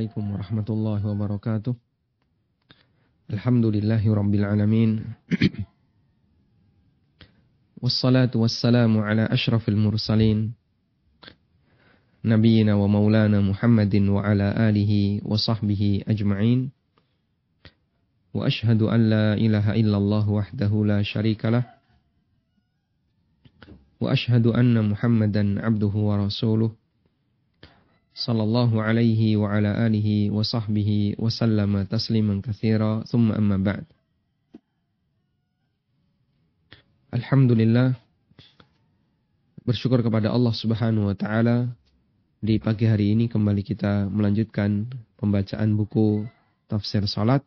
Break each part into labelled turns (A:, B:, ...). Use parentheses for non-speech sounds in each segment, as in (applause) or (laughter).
A: عليكم ورحمة الله وبركاته الحمد لله رب العالمين والصلاة والسلام على أشرف المرسلين نبينا ومولانا محمد وعلى آله وصحبه أجمعين وأشهد أن لا إله إلا الله وحده لا شريك له وأشهد أن محمدا عبده ورسوله sallallahu alaihi wa ala alihi wa sahbihi wa sallama tasliman kathira thumma amma ba'd Alhamdulillah bersyukur kepada Allah Subhanahu wa taala di pagi hari ini kembali kita melanjutkan pembacaan buku tafsir salat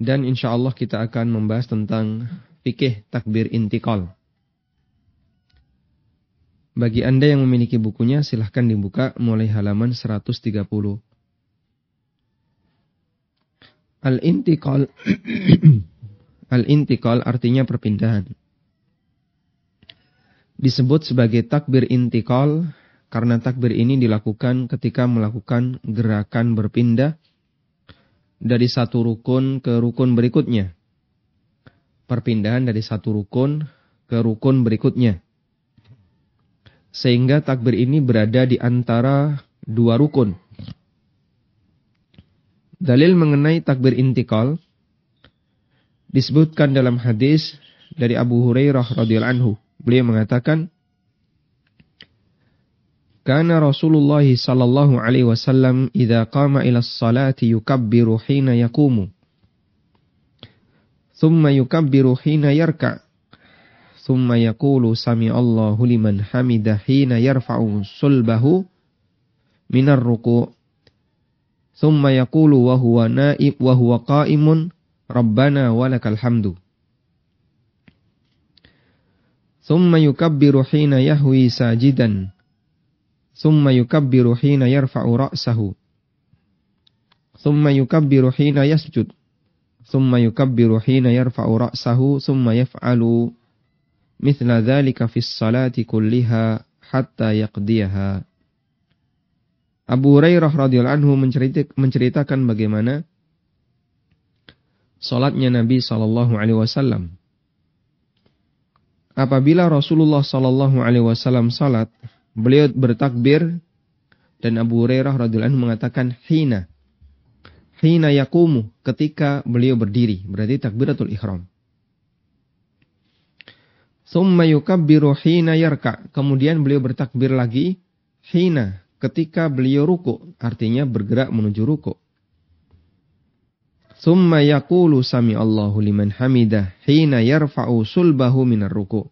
A: dan insya Allah kita akan membahas tentang fikih takbir intikal bagi Anda yang memiliki bukunya, silahkan dibuka mulai halaman 130. Al-intiqal (clears throat) Al-intiqal artinya perpindahan. Disebut sebagai takbir intiqal karena takbir ini dilakukan ketika melakukan gerakan berpindah dari satu rukun ke rukun berikutnya. Perpindahan dari satu rukun ke rukun berikutnya sehingga takbir ini berada di antara dua rukun. Dalil mengenai takbir intikal disebutkan dalam hadis dari Abu Hurairah radhiyallahu anhu. Beliau mengatakan, "Kana Rasulullah sallallahu alaihi wasallam idza qama ila as-salati yukabbiru hina yaqumu, thumma yukabbiru hina yarka'." ثم يقول سمع الله لمن حمد حين يرفع صلبه من الركوع ثم يقول وهو نائم وهو قائم ربنا ولك الحمد ثم يكبر حين يهوي ساجدا ثم يكبر حين يرفع رأسه ثم يكبر حين يسجد ثم يكبر حين يرفع رأسه ثم يفعل mithla dzalika fis salati kulliha hatta yaqdiyaha. Abu Hurairah radhiyallahu anhu menceritakan bagaimana salatnya Nabi sallallahu alaihi wasallam. Apabila Rasulullah sallallahu alaihi wasallam salat, beliau bertakbir dan Abu Hurairah radhiyallahu anhu mengatakan hina hina yakumu ketika beliau berdiri, berarti takbiratul ihram. Summa yukabbiru hina yarka. Kemudian beliau bertakbir lagi hina ketika beliau ruku, artinya bergerak menuju ruku. Summa yakulu sami Allahu liman hamidah hina yarfa'u sulbahu minar ruku.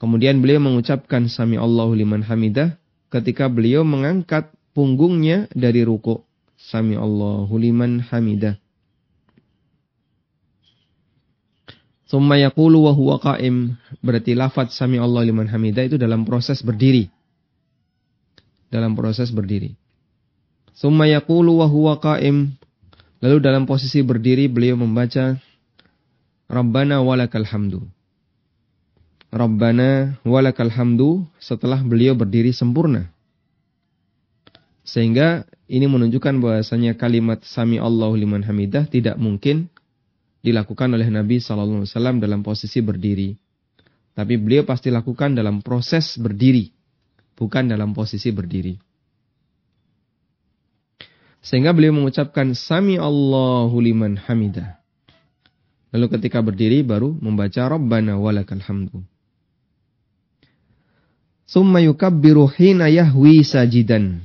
A: Kemudian beliau mengucapkan sami Allahu liman hamidah ketika beliau mengangkat punggungnya dari ruku. Sami Allahu liman hamidah. Summa yaqulu wa huwa qa'im. Berarti Lafadz sami Allah liman hamidah itu dalam proses berdiri. Dalam proses berdiri. Summa yaqulu wa huwa qa'im. Lalu dalam posisi berdiri beliau membaca Rabbana walakal hamdu. Rabbana walakal hamdu setelah beliau berdiri sempurna. Sehingga ini menunjukkan bahwasanya kalimat sami Allahu liman hamidah tidak mungkin dilakukan oleh Nabi Shallallahu Alaihi Wasallam dalam posisi berdiri. Tapi beliau pasti lakukan dalam proses berdiri, bukan dalam posisi berdiri. Sehingga beliau mengucapkan Sami Allahu liman hamidah. Lalu ketika berdiri baru membaca Rabbana walakal hamdu. Summa yukabbiru hina yahwi sajidan.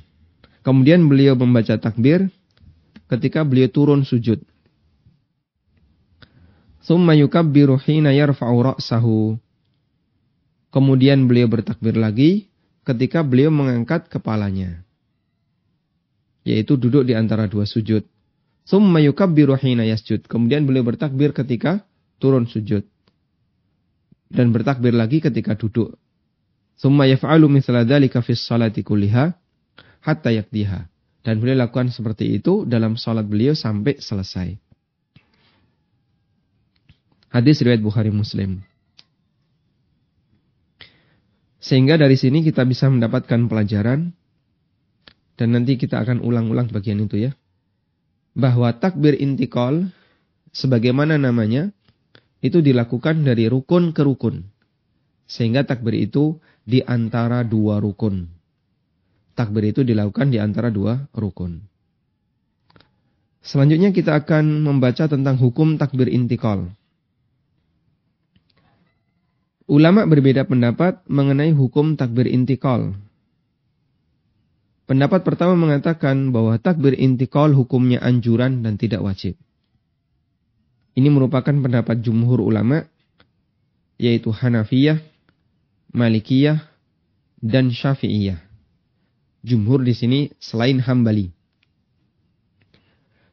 A: Kemudian beliau membaca takbir ketika beliau turun sujud. Summa yukabbiru hina yarfa'u ra'sahu. Kemudian beliau bertakbir lagi ketika beliau mengangkat kepalanya. Yaitu duduk di antara dua sujud. Summa yukabbiru hina yasjud. Kemudian beliau bertakbir ketika turun sujud. Dan bertakbir lagi ketika duduk. Summa yaf'alu mithla dhalika fis salati kulliha hatta yakdiha. Dan beliau lakukan seperti itu dalam salat beliau sampai selesai. Hadis riwayat Bukhari Muslim. Sehingga dari sini kita bisa mendapatkan pelajaran dan nanti kita akan ulang-ulang bagian itu ya. Bahwa takbir intikal sebagaimana namanya itu dilakukan dari rukun ke rukun. Sehingga takbir itu di antara dua rukun. Takbir itu dilakukan di antara dua rukun. Selanjutnya kita akan membaca tentang hukum takbir intikal. Ulama berbeda pendapat mengenai hukum takbir intikal. Pendapat pertama mengatakan bahwa takbir intikal hukumnya anjuran dan tidak wajib. Ini merupakan pendapat jumhur ulama, yaitu Hanafiyah, Malikiyah, dan Syafi'iyah. Jumhur di sini selain Hambali.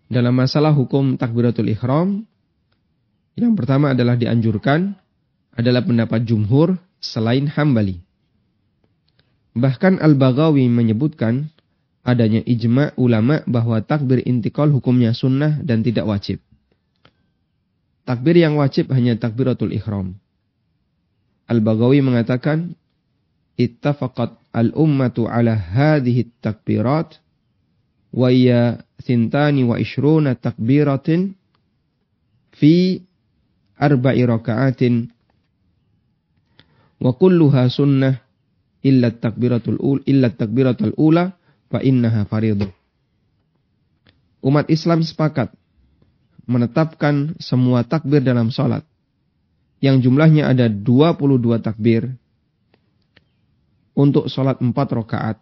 A: Dalam masalah hukum takbiratul ihram, yang pertama adalah dianjurkan, adalah pendapat jumhur selain Hambali. Bahkan Al-Baghawi menyebutkan adanya ijma ulama bahwa takbir intikal hukumnya sunnah dan tidak wajib. Takbir yang wajib hanya takbiratul ihram. Al-Baghawi mengatakan, Ittafaqat al-ummatu ala hadhihi takbirat wa iya sintani wa ishruna takbiratin fi arba'i raka'atin Wa kulluha sunnah illa takbiratul ul illa takbiratul ula fa innaha faridu. Umat Islam sepakat menetapkan semua takbir dalam salat yang jumlahnya ada 22 takbir untuk salat 4 rakaat.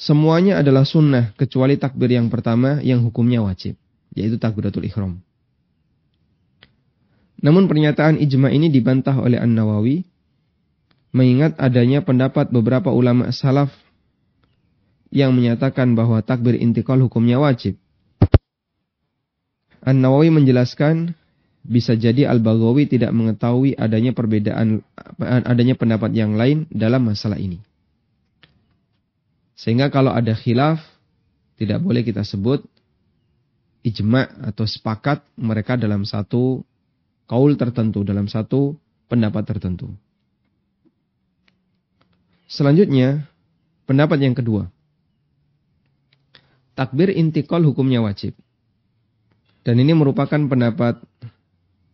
A: Semuanya adalah sunnah kecuali takbir yang pertama yang hukumnya wajib, yaitu takbiratul ihram. Namun pernyataan ijma ini dibantah oleh An-Nawawi mengingat adanya pendapat beberapa ulama salaf yang menyatakan bahwa takbir intikal hukumnya wajib. An-Nawawi menjelaskan bisa jadi Al-Baghawi tidak mengetahui adanya perbedaan adanya pendapat yang lain dalam masalah ini. Sehingga kalau ada khilaf tidak boleh kita sebut ijma' atau sepakat mereka dalam satu kaul tertentu, dalam satu pendapat tertentu. Selanjutnya, pendapat yang kedua. Takbir intikal hukumnya wajib. Dan ini merupakan pendapat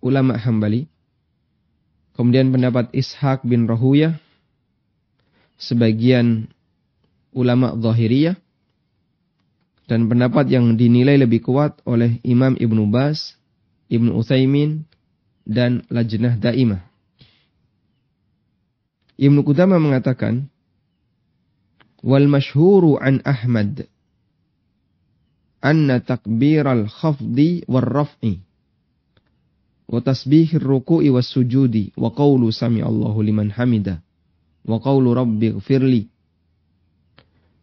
A: ulama Hambali. Kemudian pendapat Ishaq bin Rohuya Sebagian ulama Zahiriyah. Dan pendapat yang dinilai lebih kuat oleh Imam Ibnu Bas, Ibnu Utsaimin, dan lajnah daimah. Ibnu Qudamah mengatakan, "Wal masyhuru an Ahmad anna takbir al-khafdi war raf'i wa tasbih ar-ruku'i was sujudi wa qawlu sami Allahu liman hamida wa qawlu rabbighfirli."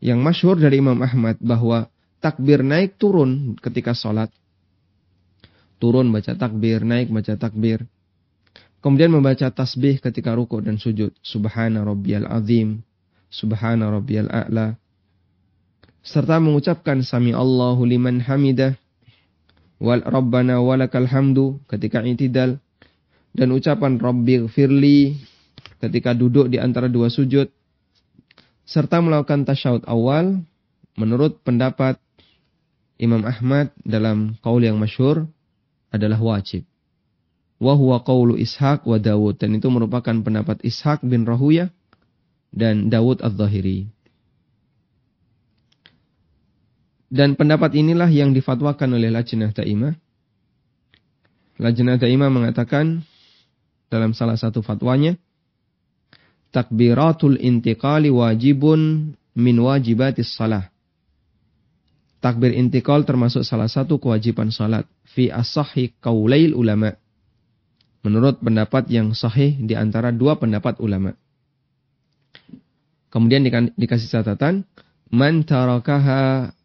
A: Yang masyhur dari Imam Ahmad bahwa takbir naik turun ketika salat turun baca takbir, naik baca takbir. Kemudian membaca tasbih ketika ruku dan sujud. Subhana rabbiyal azim, subhana rabbiyal a'la. Serta mengucapkan sami Allahu liman hamidah. Wal rabbana walakal hamdu ketika intidal dan ucapan Rabbi firli ketika duduk di antara dua sujud serta melakukan tasyahud awal menurut pendapat Imam Ahmad dalam kaul yang masyur adalah wajib. Wahuwa qawlu Ishaq wa Dawud. Dan itu merupakan pendapat Ishaq bin Rahuya dan Dawud al-Zahiri. Dan pendapat inilah yang difatwakan oleh Lajnah Ta'imah. Lajnah Ta'imah mengatakan dalam salah satu fatwanya, Takbiratul intiqali wajibun min wajibatis salah. Takbir intikal termasuk salah satu kewajiban salat fi as kaulail ulama. Menurut pendapat yang sahih di antara dua pendapat ulama. Kemudian dikasih catatan man tarakaha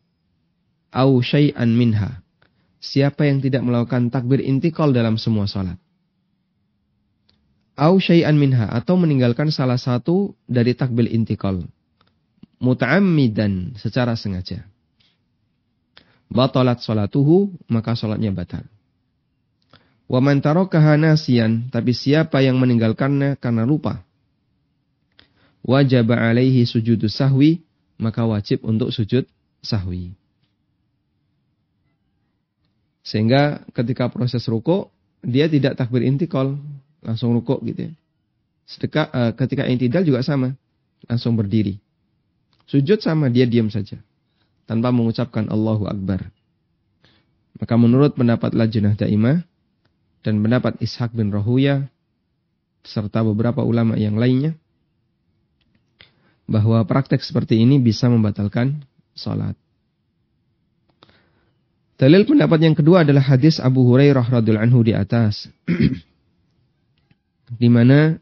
A: au syai'an minha. Siapa yang tidak melakukan takbir intikal dalam semua salat? Au syai'an minha atau meninggalkan salah satu dari takbir intikal. Muta'ammidan secara sengaja batalat salatuhu, maka salatnya batal. Wa man tarakaha nasiyan, tapi siapa yang meninggalkannya karena lupa, wajib alaihi sujudu sahwi, maka wajib untuk sujud sahwi. Sehingga ketika proses ruko, dia tidak takbir intikal, langsung ruko gitu ya. Sedekah, eh, ketika intidal juga sama, langsung berdiri. Sujud sama, dia diam saja tanpa mengucapkan Allahu Akbar. Maka menurut pendapat Lajnah Daimah dan pendapat Ishak bin Rahuya serta beberapa ulama yang lainnya bahwa praktek seperti ini bisa membatalkan salat. Dalil pendapat yang kedua adalah hadis Abu Hurairah radhiallahu anhu di atas. di mana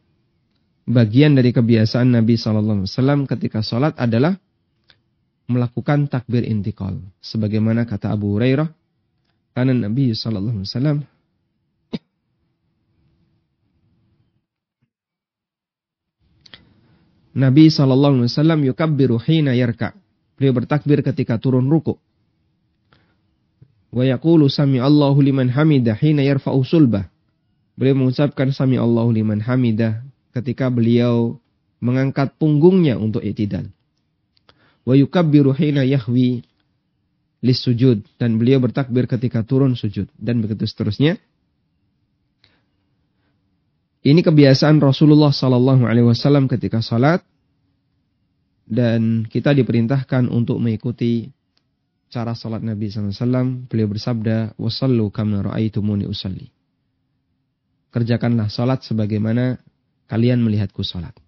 A: bagian dari kebiasaan Nabi saw ketika sholat adalah melakukan takbir intikal. Sebagaimana kata Abu Hurairah, karena Nabi Sallallahu Alaihi Wasallam Nabi Shallallahu Alaihi Wasallam yukabbiru hina yarka. Beliau bertakbir ketika turun ruku. Wa yaqulu sami Allahu liman hamidah hina yarfa'u sulbah. Beliau mengucapkan sami Allahu liman hamidah ketika beliau mengangkat punggungnya untuk i'tidal wa yukabbiru hina yahwi lis sujud dan beliau bertakbir ketika turun sujud dan begitu seterusnya. Ini kebiasaan Rasulullah Sallallahu Alaihi Wasallam ketika salat dan kita diperintahkan untuk mengikuti cara salat Nabi Wasallam. Beliau bersabda, "Wasallu kama ra'aitumuni usalli." Kerjakanlah salat sebagaimana kalian melihatku salat.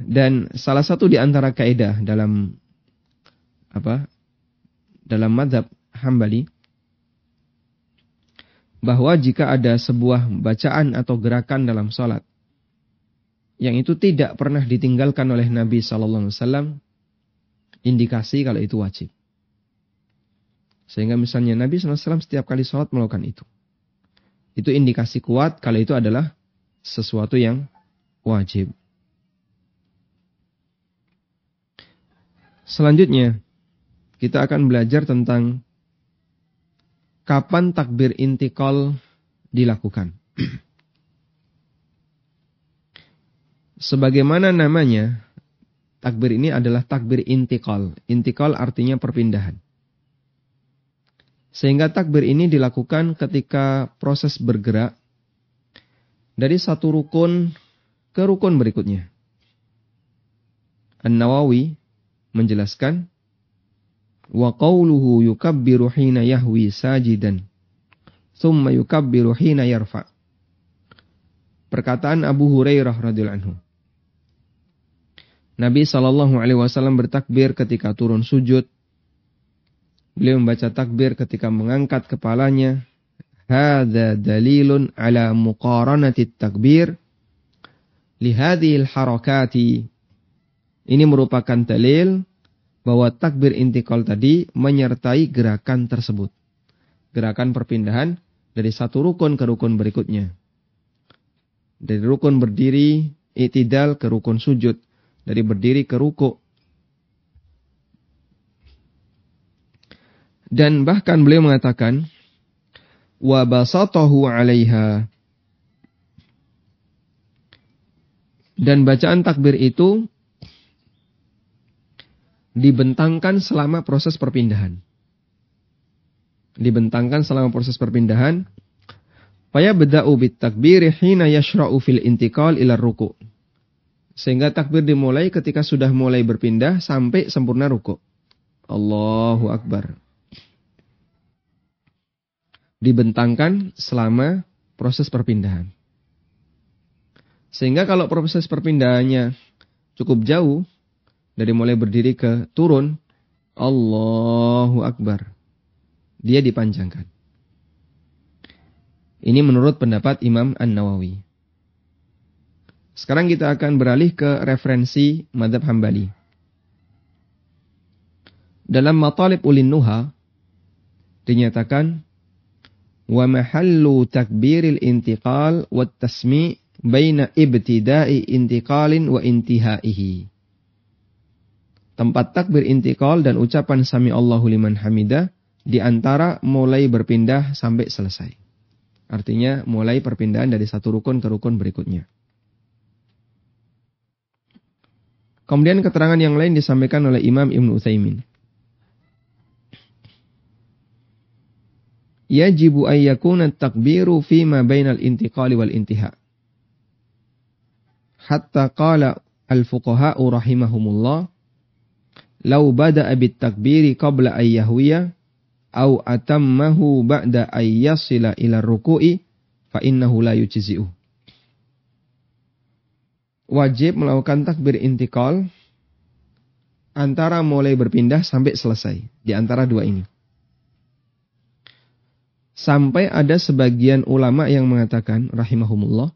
A: Dan salah satu di antara kaidah dalam apa? Dalam mazhab Hambali bahwa jika ada sebuah bacaan atau gerakan dalam salat yang itu tidak pernah ditinggalkan oleh Nabi saw, Alaihi Wasallam, indikasi kalau itu wajib. Sehingga misalnya Nabi SAW setiap kali sholat melakukan itu. Itu indikasi kuat kalau itu adalah sesuatu yang wajib. Selanjutnya, kita akan belajar tentang kapan takbir intikal dilakukan. (clears throat) Sebagaimana namanya, takbir ini adalah takbir intikal. Intikal artinya perpindahan. Sehingga takbir ini dilakukan ketika proses bergerak dari satu rukun ke rukun berikutnya. An-Nawawi menjelaskan wa qawluhu yukabbiru hina yahwi sajidan thumma yukabbiru hina yarfa perkataan Abu Hurairah radhiyallahu anhu Nabi Shallallahu Alaihi Wasallam bertakbir ketika turun sujud. Beliau membaca takbir ketika mengangkat kepalanya. Hada dalilun ala muqaranati takbir al harakati ini merupakan dalil bahwa takbir intikal tadi menyertai gerakan tersebut. Gerakan perpindahan dari satu rukun ke rukun berikutnya. Dari rukun berdiri, itidal ke rukun sujud. Dari berdiri ke rukuk, Dan bahkan beliau mengatakan, وَبَسَطَهُ عَلَيْهَا Dan bacaan takbir itu dibentangkan selama proses perpindahan. Dibentangkan selama proses perpindahan. Faya beda'u bit takbiri hina yashra'u fil intikal ila ruku. Sehingga takbir dimulai ketika sudah mulai berpindah sampai sempurna ruku. Allahu Akbar. Dibentangkan selama proses perpindahan. Sehingga kalau proses perpindahannya cukup jauh, dari mulai berdiri ke turun, Allahu Akbar. Dia dipanjangkan. Ini menurut pendapat Imam An-Nawawi. Sekarang kita akan beralih ke referensi madhab hambali. Dalam Matalib Ulin Nuha, dinyatakan, وَمَحَلُّ تَكْبِيرِ الْإِنْتِقَالِ وَالتَّسْمِعِ بَيْنَ إِبْتِدَاءِ إِنْتِقَالٍ وَإِنْتِهَائِهِ tempat takbir intikal dan ucapan sami Allahu liman hamidah di antara mulai berpindah sampai selesai. Artinya mulai perpindahan dari satu rukun ke rukun berikutnya. Kemudian keterangan yang lain disampaikan oleh Imam Ibn Utsaimin. Yajibu ayyakuna takbiru fima bainal intiqali wal intiha. Hatta qala al-fuqaha'u rahimahumullah lau bada abit takbiri qabla ayyahwiya au atammahu ba'da ayyasila ila ruku'i fa innahu la yujzi'u. Wajib melakukan takbir intikal antara mulai berpindah sampai selesai di antara dua ini. Sampai ada sebagian ulama yang mengatakan rahimahumullah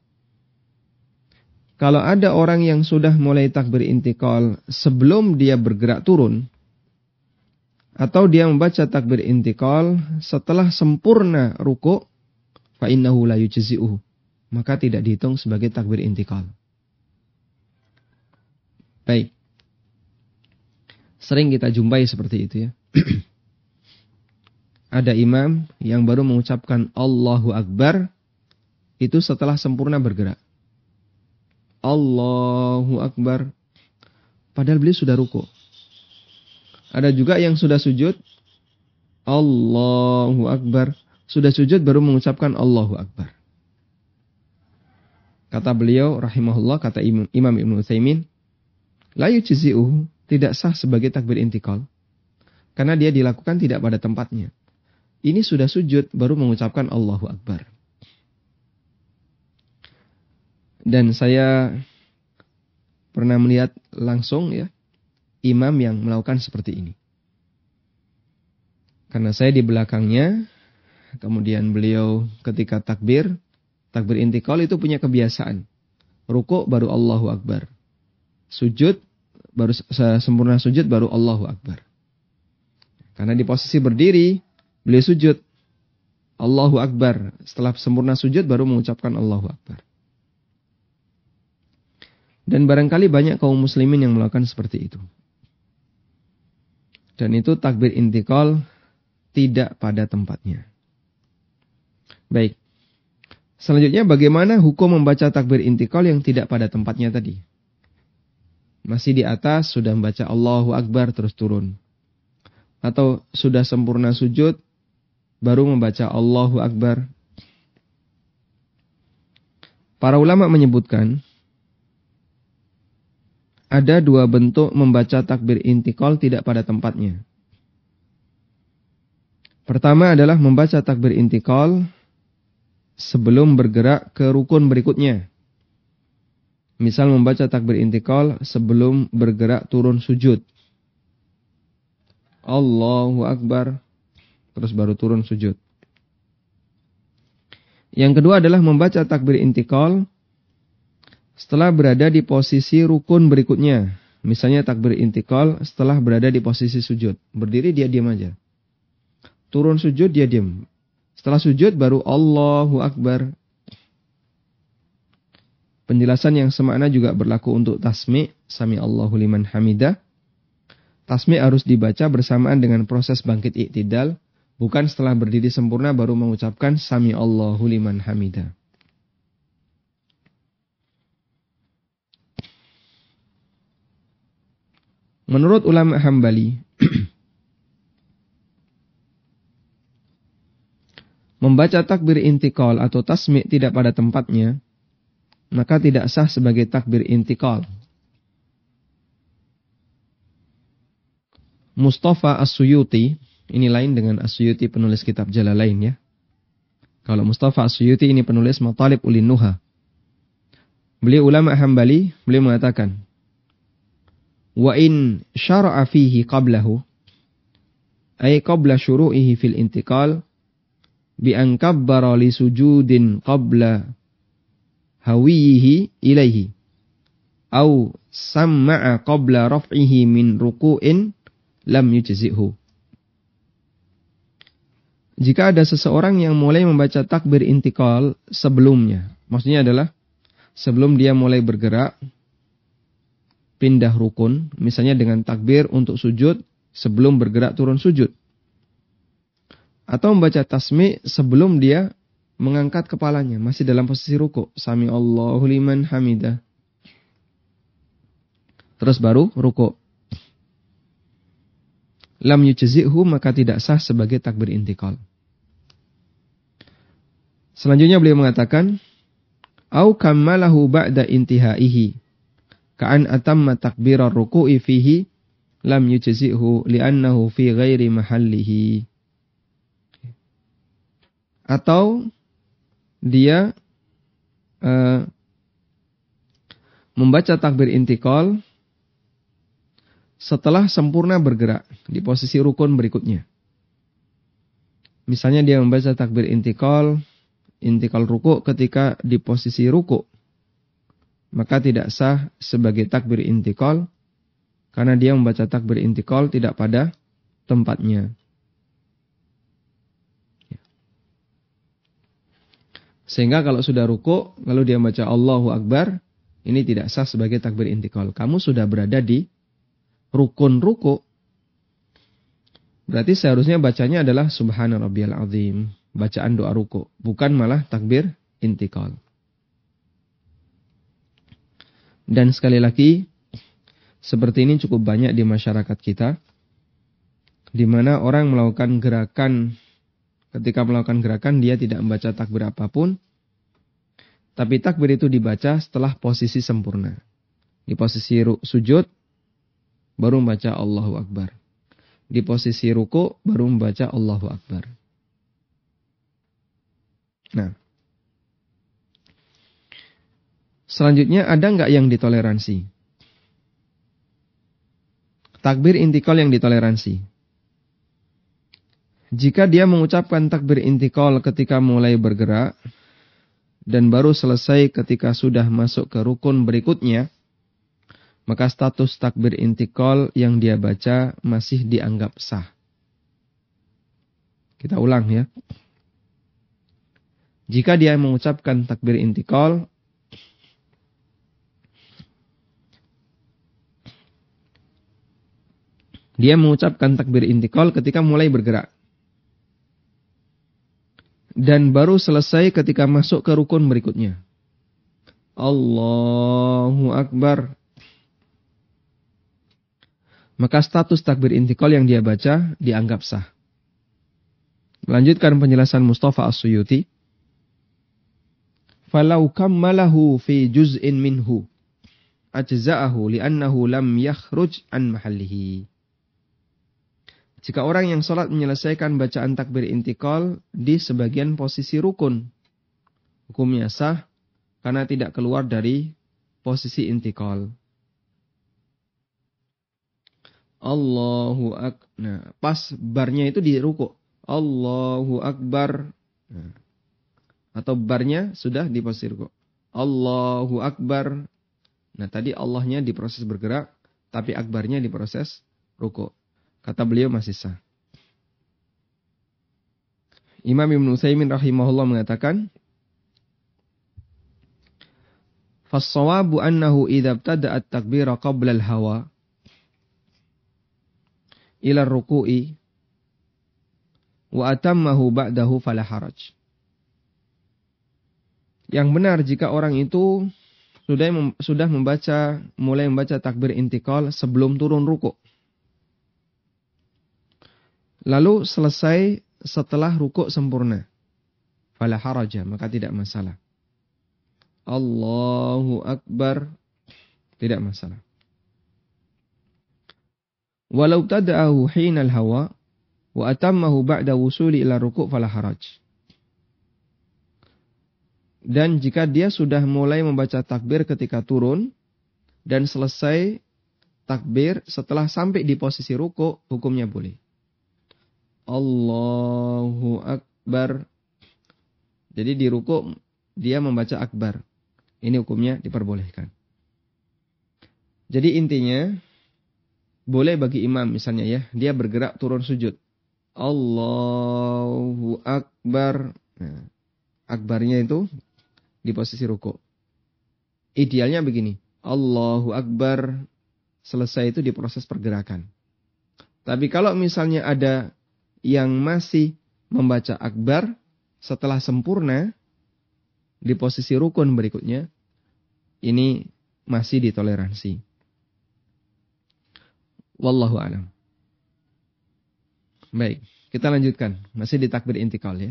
A: kalau ada orang yang sudah mulai takbir intikal sebelum dia bergerak turun, atau dia membaca takbir intikal setelah sempurna ruku, fa'innahu la Maka tidak dihitung sebagai takbir intikal. Baik. Sering kita jumpai seperti itu ya. (clears throat) ada imam yang baru mengucapkan Allahu Akbar, itu setelah sempurna bergerak. Allahu Akbar. Padahal beliau sudah ruku. Ada juga yang sudah sujud. Allahu Akbar. Sudah sujud baru mengucapkan Allahu Akbar. Kata beliau rahimahullah, kata Imam, Ibn Utsaimin, la tidak sah sebagai takbir intikal. Karena dia dilakukan tidak pada tempatnya. Ini sudah sujud baru mengucapkan Allahu Akbar. Dan saya pernah melihat langsung ya imam yang melakukan seperti ini. Karena saya di belakangnya, kemudian beliau ketika takbir, takbir intikal itu punya kebiasaan. Ruko baru Allahu Akbar. Sujud baru sempurna sujud baru Allahu Akbar. Karena di posisi berdiri, beliau sujud. Allahu Akbar. Setelah sempurna sujud baru mengucapkan Allahu Akbar. Dan barangkali banyak kaum muslimin yang melakukan seperti itu. Dan itu takbir intikal tidak pada tempatnya. Baik. Selanjutnya bagaimana hukum membaca takbir intikal yang tidak pada tempatnya tadi? Masih di atas sudah membaca Allahu Akbar terus turun. Atau sudah sempurna sujud baru membaca Allahu Akbar. Para ulama menyebutkan ada dua bentuk membaca takbir intikal tidak pada tempatnya. Pertama adalah membaca takbir intikal sebelum bergerak ke rukun berikutnya. Misal membaca takbir intikal sebelum bergerak turun sujud. Allahu Akbar, terus baru turun sujud. Yang kedua adalah membaca takbir intikal setelah berada di posisi rukun berikutnya. Misalnya takbir intikal setelah berada di posisi sujud. Berdiri dia diam aja. Turun sujud dia diam. Setelah sujud baru Allahu Akbar. Penjelasan yang semakna juga berlaku untuk tasmi, sami Allahu liman hamidah. Tasmi harus dibaca bersamaan dengan proses bangkit iktidal, bukan setelah berdiri sempurna baru mengucapkan sami Allahu liman hamidah. Menurut ulama Hambali, (clears throat) membaca takbir intikal atau tasmi' tidak pada tempatnya, maka tidak sah sebagai takbir intikal. Mustafa As-Suyuti, ini lain dengan As-Suyuti penulis kitab lain ya. Kalau Mustafa As-Suyuti ini penulis Matalib Ulin Nuha. Beliau ulama Hambali, beliau mengatakan, wa in syara'a fihi qablahu ay qabla syuru'ihi fil intiqal bi an kabbara li sujudin qabla hawiyihi ilaihi au sam'a qabla raf'ihi min ruku'in lam yujzi'hu jika ada seseorang yang mulai membaca takbir intikal sebelumnya, maksudnya adalah sebelum dia mulai bergerak, pindah rukun, misalnya dengan takbir untuk sujud sebelum bergerak turun sujud. Atau membaca tasmi sebelum dia mengangkat kepalanya, masih dalam posisi ruku. Sami Allahu liman hamidah. Terus baru ruku. Lam yujzi'hu maka tidak sah sebagai takbir intikal. Selanjutnya beliau mengatakan, Au ba'da intihaihi ka'an atamma takbirar ruku'i fihi lam yujizihu li'annahu fi ghairi mahallihi. Atau dia uh, membaca takbir intikal setelah sempurna bergerak di posisi rukun berikutnya. Misalnya dia membaca takbir intikal, intikal ruku ketika di posisi ruku maka tidak sah sebagai takbir intikal karena dia membaca takbir intikal tidak pada tempatnya. Ya. Sehingga kalau sudah ruko lalu dia baca Allahu Akbar, ini tidak sah sebagai takbir intikal. Kamu sudah berada di rukun ruko, Berarti seharusnya bacanya adalah Subhanallah Rabbiyal Azim. Bacaan doa ruko, Bukan malah takbir intikal. Dan sekali lagi, seperti ini cukup banyak di masyarakat kita, di mana orang melakukan gerakan, ketika melakukan gerakan dia tidak membaca takbir apapun, tapi takbir itu dibaca setelah posisi sempurna. Di posisi sujud, baru membaca Allahu Akbar. Di posisi ruku, baru membaca Allahu Akbar. Nah, Selanjutnya ada nggak yang ditoleransi? Takbir intikal yang ditoleransi. Jika dia mengucapkan takbir intikal ketika mulai bergerak dan baru selesai ketika sudah masuk ke rukun berikutnya, maka status takbir intikal yang dia baca masih dianggap sah. Kita ulang ya. Jika dia mengucapkan takbir intikal Dia mengucapkan takbir intikal ketika mulai bergerak. Dan baru selesai ketika masuk ke rukun berikutnya. Allahu Akbar. Maka status takbir intikal yang dia baca dianggap sah. Melanjutkan penjelasan Mustafa As-Suyuti. Falau kammalahu fi juz'in minhu ajza'ahu li'annahu lam yakhruj an mahallihi. Jika orang yang sholat menyelesaikan bacaan takbir intikal di sebagian posisi rukun, hukumnya sah karena tidak keluar dari posisi intikal. Allahu Akbar. Nah, pas barnya itu di ruku. Allahu Akbar. Nah, atau barnya sudah di posisi ruku. Allahu Akbar. Nah, tadi Allahnya diproses bergerak, tapi akbarnya diproses ruku. Kata beliau masih sah. Imam Ibn Utsaimin rahimahullah mengatakan, "Fassawabu annahu idza ibtada'at takbira qabla al-hawa ila ruku'i wa atammahu ba'dahu fala haraj." Yang benar jika orang itu sudah sudah membaca mulai membaca takbir intikal sebelum turun ruku' Lalu selesai setelah rukuk sempurna. Fala haraja, maka tidak masalah. Allahu Akbar, tidak masalah. Walau tada'ahu hinal hawa, wa atammahu ba'da wusuli ila ruku' fala haraj. Dan jika dia sudah mulai membaca takbir ketika turun dan selesai takbir setelah sampai di posisi rukuk, hukumnya boleh. Allahu Akbar. Jadi di ruku dia membaca akbar. Ini hukumnya diperbolehkan. Jadi intinya boleh bagi imam misalnya ya, dia bergerak turun sujud. Allahu akbar. Nah, akbarnya itu di posisi ruku. Idealnya begini, Allahu akbar selesai itu di proses pergerakan. Tapi kalau misalnya ada yang masih membaca akbar setelah sempurna di posisi rukun berikutnya ini masih ditoleransi. Wallahu a'lam. Baik, kita lanjutkan. Masih di takbir intikal ya.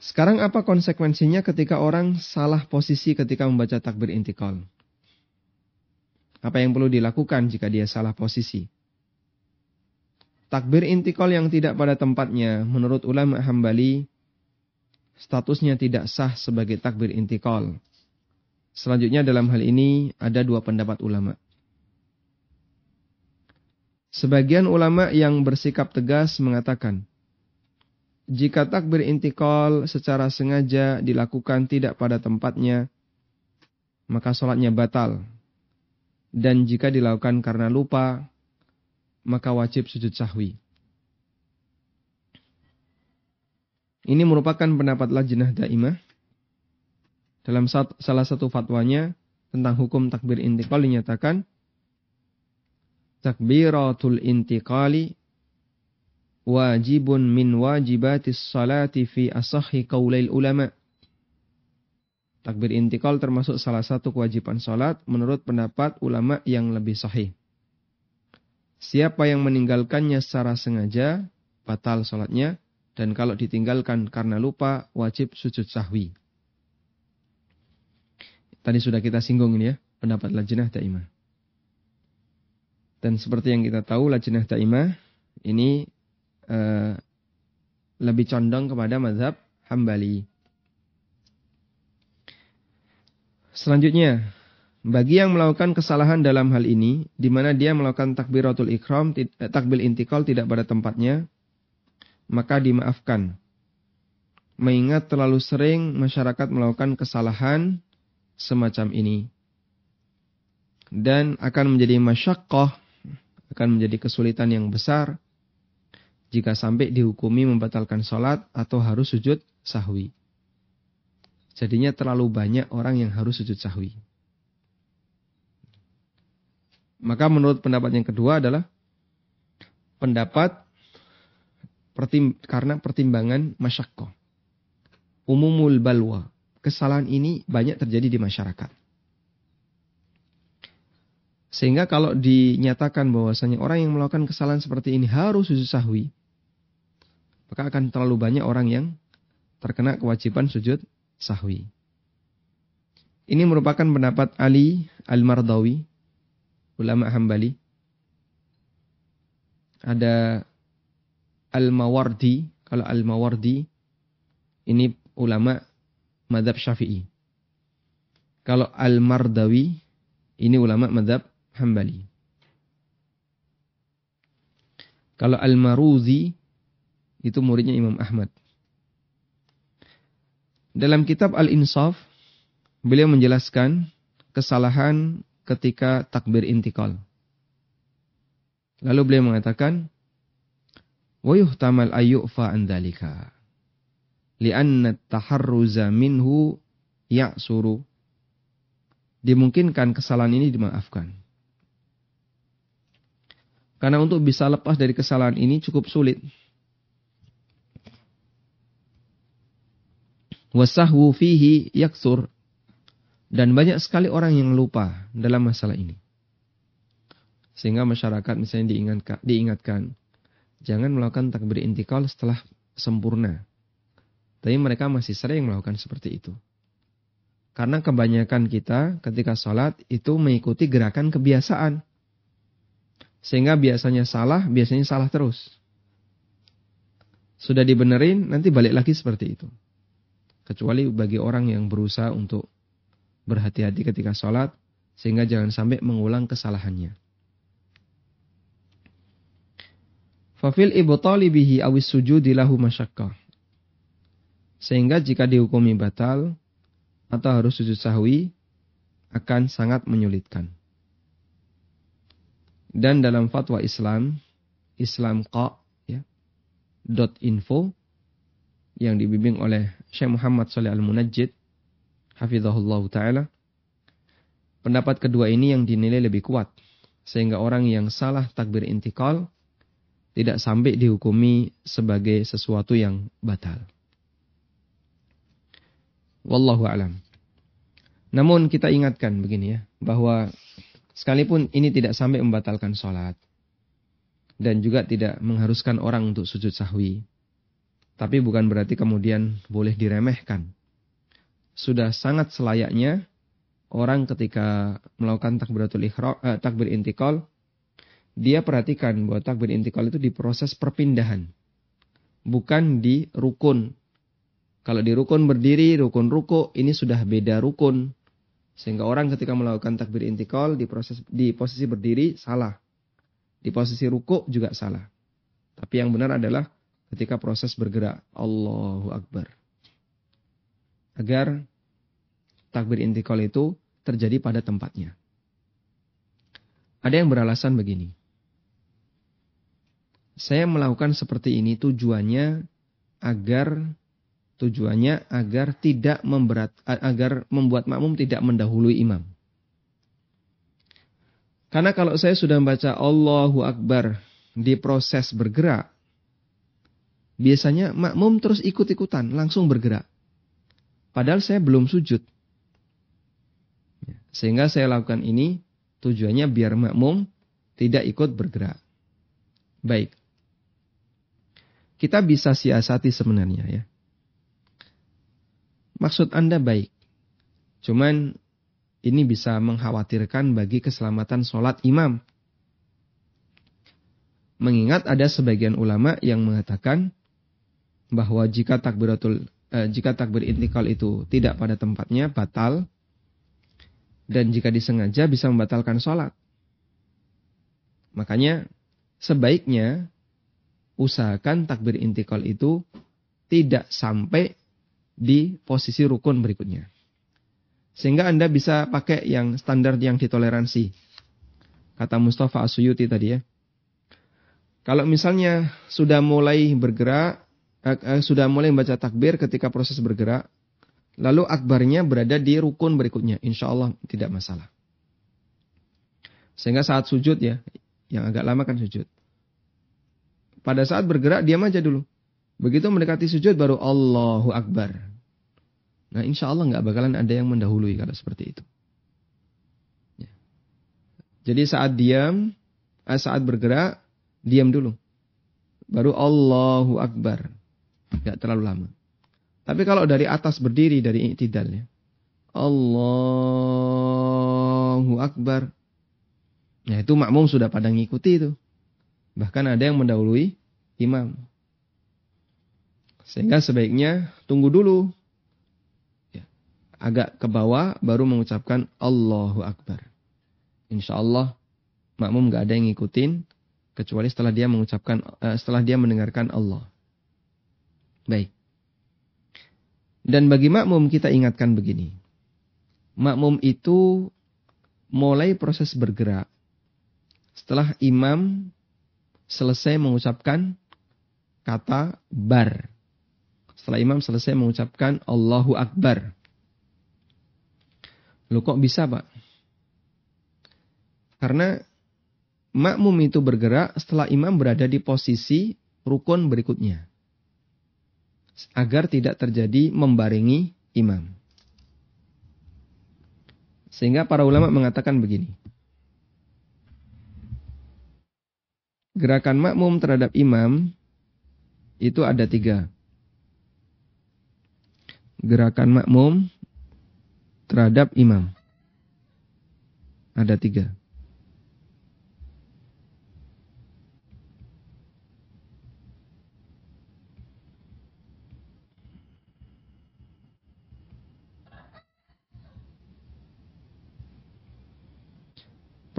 A: Sekarang apa konsekuensinya ketika orang salah posisi ketika membaca takbir intikal? Apa yang perlu dilakukan jika dia salah posisi? Takbir intikal yang tidak pada tempatnya menurut ulama Hambali statusnya tidak sah sebagai takbir intikal. Selanjutnya dalam hal ini ada dua pendapat ulama. Sebagian ulama yang bersikap tegas mengatakan, jika takbir intikal secara sengaja dilakukan tidak pada tempatnya, maka sholatnya batal. Dan jika dilakukan karena lupa, maka wajib sujud sahwi. Ini merupakan pendapat Lajnah Daimah dalam salah satu fatwanya tentang hukum takbir intiqal dinyatakan takbiratul intiqali wajibun min wajibatis salati fi asahi kaulail ulama. Takbir intikal termasuk salah satu kewajiban salat menurut pendapat ulama yang lebih sahih. Siapa yang meninggalkannya secara sengaja, batal sholatnya, dan kalau ditinggalkan karena lupa, wajib sujud sahwi. Tadi sudah kita singgung ini ya, pendapat Lajnah Daimah. Dan seperti yang kita tahu, Lajnah Daimah ini eh, lebih condong kepada mazhab Hambali. Selanjutnya, bagi yang melakukan kesalahan dalam hal ini, di mana dia melakukan takbiratul ikram, eh, takbil intikal tidak pada tempatnya, maka dimaafkan. Mengingat terlalu sering masyarakat melakukan kesalahan semacam ini. Dan akan menjadi masyakoh, akan menjadi kesulitan yang besar jika sampai dihukumi membatalkan sholat atau harus sujud sahwi. Jadinya terlalu banyak orang yang harus sujud sahwi. Maka menurut pendapat yang kedua adalah pendapat pertim karena pertimbangan masyakoh. Umumul balwa. Kesalahan ini banyak terjadi di masyarakat. Sehingga kalau dinyatakan bahwasanya orang yang melakukan kesalahan seperti ini harus sujud sahwi, maka akan terlalu banyak orang yang terkena kewajiban sujud sahwi. Ini merupakan pendapat Ali Al-Mardawi ulama Hambali. Ada Al-Mawardi, kalau Al-Mawardi ini ulama madhab Syafi'i. Kalau Al-Mardawi ini ulama madhab Hambali. Kalau Al-Maruzi itu muridnya Imam Ahmad. Dalam kitab Al-Insaf, beliau menjelaskan kesalahan ketika takbir intikal. Lalu beliau mengatakan, "Wa tamal ayyufa andalika dzalika." Li'anna taharruza minhu ya'suru. Dimungkinkan kesalahan ini dimaafkan. Karena untuk bisa lepas dari kesalahan ini cukup sulit. Wasahwu fihi yaksur dan banyak sekali orang yang lupa dalam masalah ini. Sehingga masyarakat misalnya diingatkan, diingatkan jangan melakukan takbir intikal setelah sempurna. Tapi mereka masih sering melakukan seperti itu. Karena kebanyakan kita ketika sholat itu mengikuti gerakan kebiasaan. Sehingga biasanya salah, biasanya salah terus. Sudah dibenerin, nanti balik lagi seperti itu. Kecuali bagi orang yang berusaha untuk berhati-hati ketika sholat, sehingga jangan sampai mengulang kesalahannya. Fafil ibtali bihi awis suju dilahu masyakkah. Sehingga jika dihukumi batal atau harus sujud sahwi akan sangat menyulitkan. Dan dalam fatwa Islam, Islam ya, dot info yang dibimbing oleh Syekh Muhammad Soleh Al-Munajjid hafizahullah ta'ala. Pendapat kedua ini yang dinilai lebih kuat. Sehingga orang yang salah takbir intikal tidak sampai dihukumi sebagai sesuatu yang batal. Wallahu alam. Namun kita ingatkan begini ya, bahwa sekalipun ini tidak sampai membatalkan sholat, dan juga tidak mengharuskan orang untuk sujud sahwi. Tapi bukan berarti kemudian boleh diremehkan sudah sangat selayaknya orang ketika melakukan takbiratul ikhra, uh, eh, takbir intikal, dia perhatikan bahwa takbir intikal itu diproses perpindahan, bukan di rukun. Kalau di rukun berdiri, rukun ruku, ini sudah beda rukun. Sehingga orang ketika melakukan takbir intikal di proses di posisi berdiri salah. Di posisi ruku juga salah. Tapi yang benar adalah ketika proses bergerak. Allahu Akbar agar takbir intikal itu terjadi pada tempatnya. Ada yang beralasan begini. Saya melakukan seperti ini tujuannya agar tujuannya agar tidak memberat agar membuat makmum tidak mendahului imam. Karena kalau saya sudah membaca Allahu Akbar di proses bergerak, biasanya makmum terus ikut-ikutan langsung bergerak. Padahal saya belum sujud. Ya, sehingga saya lakukan ini tujuannya biar makmum tidak ikut bergerak. Baik. Kita bisa siasati sebenarnya ya. Maksud Anda baik. Cuman ini bisa mengkhawatirkan bagi keselamatan sholat imam. Mengingat ada sebagian ulama yang mengatakan bahwa jika takbiratul Eh, jika takbir intikal itu tidak pada tempatnya batal dan jika disengaja bisa membatalkan sholat. Makanya sebaiknya usahakan takbir intikal itu tidak sampai di posisi rukun berikutnya. Sehingga Anda bisa pakai yang standar yang ditoleransi. Kata Mustafa Asuyuti tadi ya. Kalau misalnya sudah mulai bergerak Eh, sudah mulai membaca takbir ketika proses bergerak, lalu akbarnya berada di rukun berikutnya, insya Allah tidak masalah. Sehingga saat sujud ya, yang agak lama kan sujud. Pada saat bergerak diam aja dulu. Begitu mendekati sujud baru Allahu Akbar. Nah insya Allah nggak bakalan ada yang mendahului kalau seperti itu. Ya. Jadi saat diam, eh, saat bergerak, diam dulu. Baru Allahu Akbar. Gak terlalu lama. Tapi kalau dari atas berdiri dari iktidalnya. Allahu Akbar. Nah itu makmum sudah pada ngikuti itu. Bahkan ada yang mendahului imam. Sehingga sebaiknya tunggu dulu. Ya, agak ke bawah baru mengucapkan Allahu Akbar. Insya Allah makmum gak ada yang ngikutin. Kecuali setelah dia mengucapkan, eh, setelah dia mendengarkan Allah. Baik. Dan bagi makmum kita ingatkan begini. Makmum itu mulai proses bergerak setelah imam selesai mengucapkan kata bar. Setelah imam selesai mengucapkan Allahu Akbar. Loh kok bisa Pak? Karena makmum itu bergerak setelah imam berada di posisi rukun berikutnya agar tidak terjadi membaringi imam. Sehingga para ulama mengatakan begini. Gerakan makmum terhadap imam itu ada tiga. Gerakan makmum terhadap imam. Ada tiga.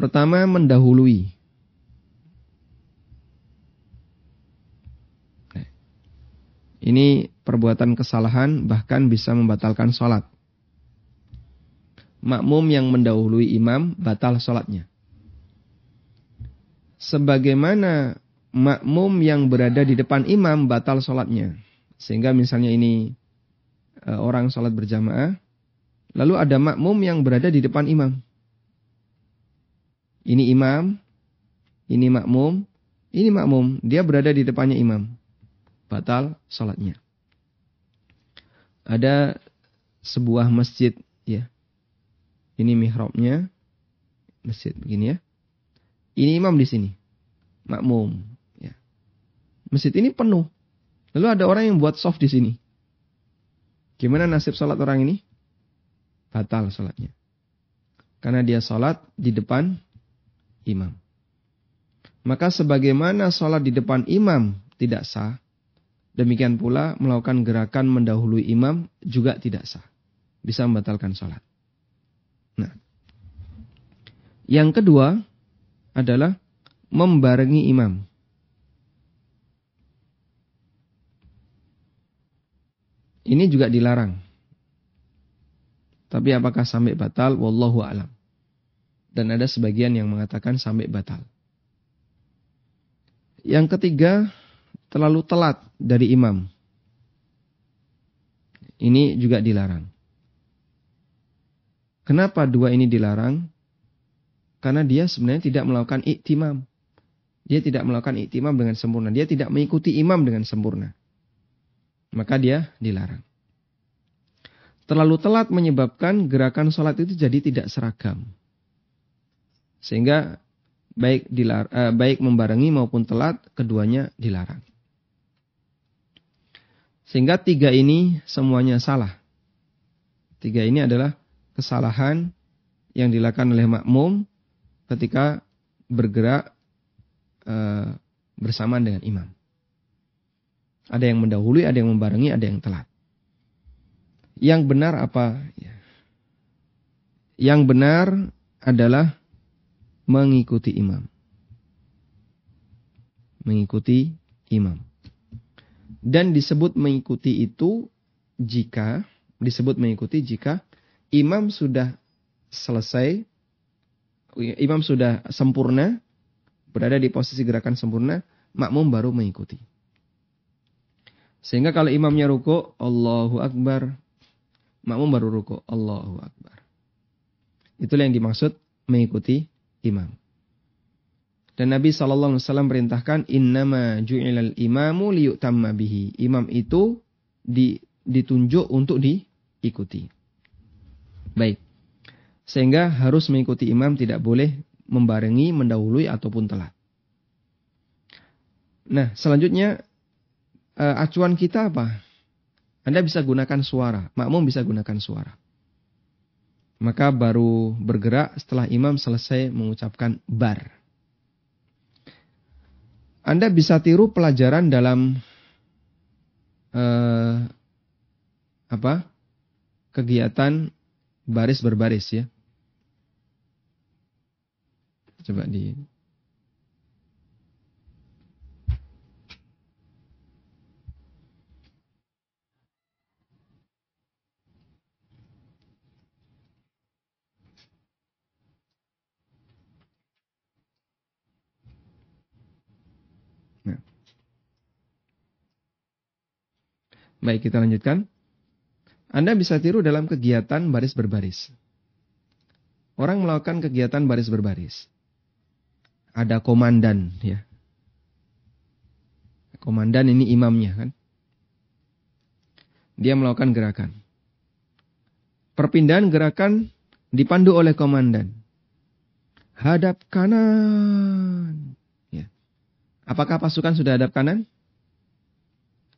A: Pertama mendahului. Nah, ini perbuatan kesalahan bahkan bisa membatalkan sholat. Makmum yang mendahului imam batal sholatnya. Sebagaimana makmum yang berada di depan imam batal sholatnya. Sehingga misalnya ini eh, orang sholat berjamaah. Lalu ada makmum yang berada di depan imam. Ini imam, ini makmum, ini makmum, dia berada di depannya imam. Batal salatnya. Ada sebuah masjid ya. Ini mihrabnya. Masjid begini ya. Ini imam di sini. Makmum ya. Masjid ini penuh. Lalu ada orang yang buat soft di sini. Gimana nasib salat orang ini? Batal salatnya. Karena dia salat di depan imam. Maka sebagaimana sholat di depan imam tidak sah, demikian pula melakukan gerakan mendahului imam juga tidak sah. Bisa membatalkan sholat. Nah, yang kedua adalah membarengi imam. Ini juga dilarang. Tapi apakah sampai batal? Wallahu alam dan ada sebagian yang mengatakan sampai batal. Yang ketiga, terlalu telat dari imam. Ini juga dilarang. Kenapa dua ini dilarang? Karena dia sebenarnya tidak melakukan iktimam. Dia tidak melakukan iktimam dengan sempurna. Dia tidak mengikuti imam dengan sempurna. Maka dia dilarang. Terlalu telat menyebabkan gerakan sholat itu jadi tidak seragam. Sehingga baik dilar eh, baik membarengi maupun telat keduanya dilarang. Sehingga tiga ini semuanya salah. Tiga ini adalah kesalahan yang dilakukan oleh makmum ketika bergerak eh, bersamaan dengan imam. Ada yang mendahului, ada yang membarengi, ada yang telat. Yang benar apa? Ya. Yang benar adalah mengikuti imam. Mengikuti imam. Dan disebut mengikuti itu jika disebut mengikuti jika imam sudah selesai imam sudah sempurna berada di posisi gerakan sempurna makmum baru mengikuti. Sehingga kalau imamnya ruko, Allahu Akbar. Makmum baru ruko, Allahu Akbar. Itulah yang dimaksud mengikuti imam. Dan Nabi Shallallahu Alaihi Wasallam perintahkan innama ju'ilal imamu liyutamma bihi. Imam itu di, ditunjuk untuk diikuti. Baik. Sehingga harus mengikuti imam tidak boleh membarengi, mendahului ataupun telat. Nah, selanjutnya eh, acuan kita apa? Anda bisa gunakan suara, makmum bisa gunakan suara maka baru bergerak setelah imam selesai mengucapkan bar. Anda bisa tiru pelajaran dalam eh, apa kegiatan baris berbaris ya. Coba di Baik, kita lanjutkan. Anda bisa tiru dalam kegiatan baris berbaris. Orang melakukan kegiatan baris berbaris. Ada komandan, ya. Komandan ini imamnya, kan? Dia melakukan gerakan. Perpindahan gerakan dipandu oleh komandan. Hadap kanan. Ya. Apakah pasukan sudah hadap kanan?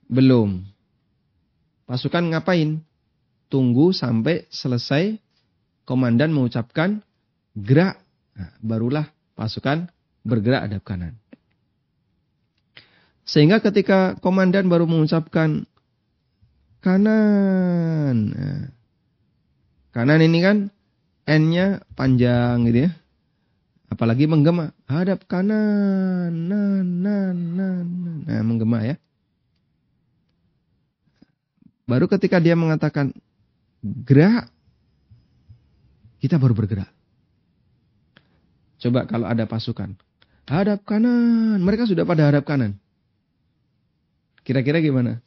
A: Belum. Pasukan ngapain? Tunggu sampai selesai komandan mengucapkan gerak. Nah, barulah pasukan bergerak hadap kanan. Sehingga ketika komandan baru mengucapkan kanan. Nah, kanan ini kan N-nya panjang gitu ya. Apalagi menggema. Hadap kanan. Nah, nah, nah, nah. Nah, nah menggema ya. Baru ketika dia mengatakan gerak, kita baru bergerak. Coba kalau ada pasukan, hadap kanan, mereka sudah pada hadap kanan. Kira-kira gimana?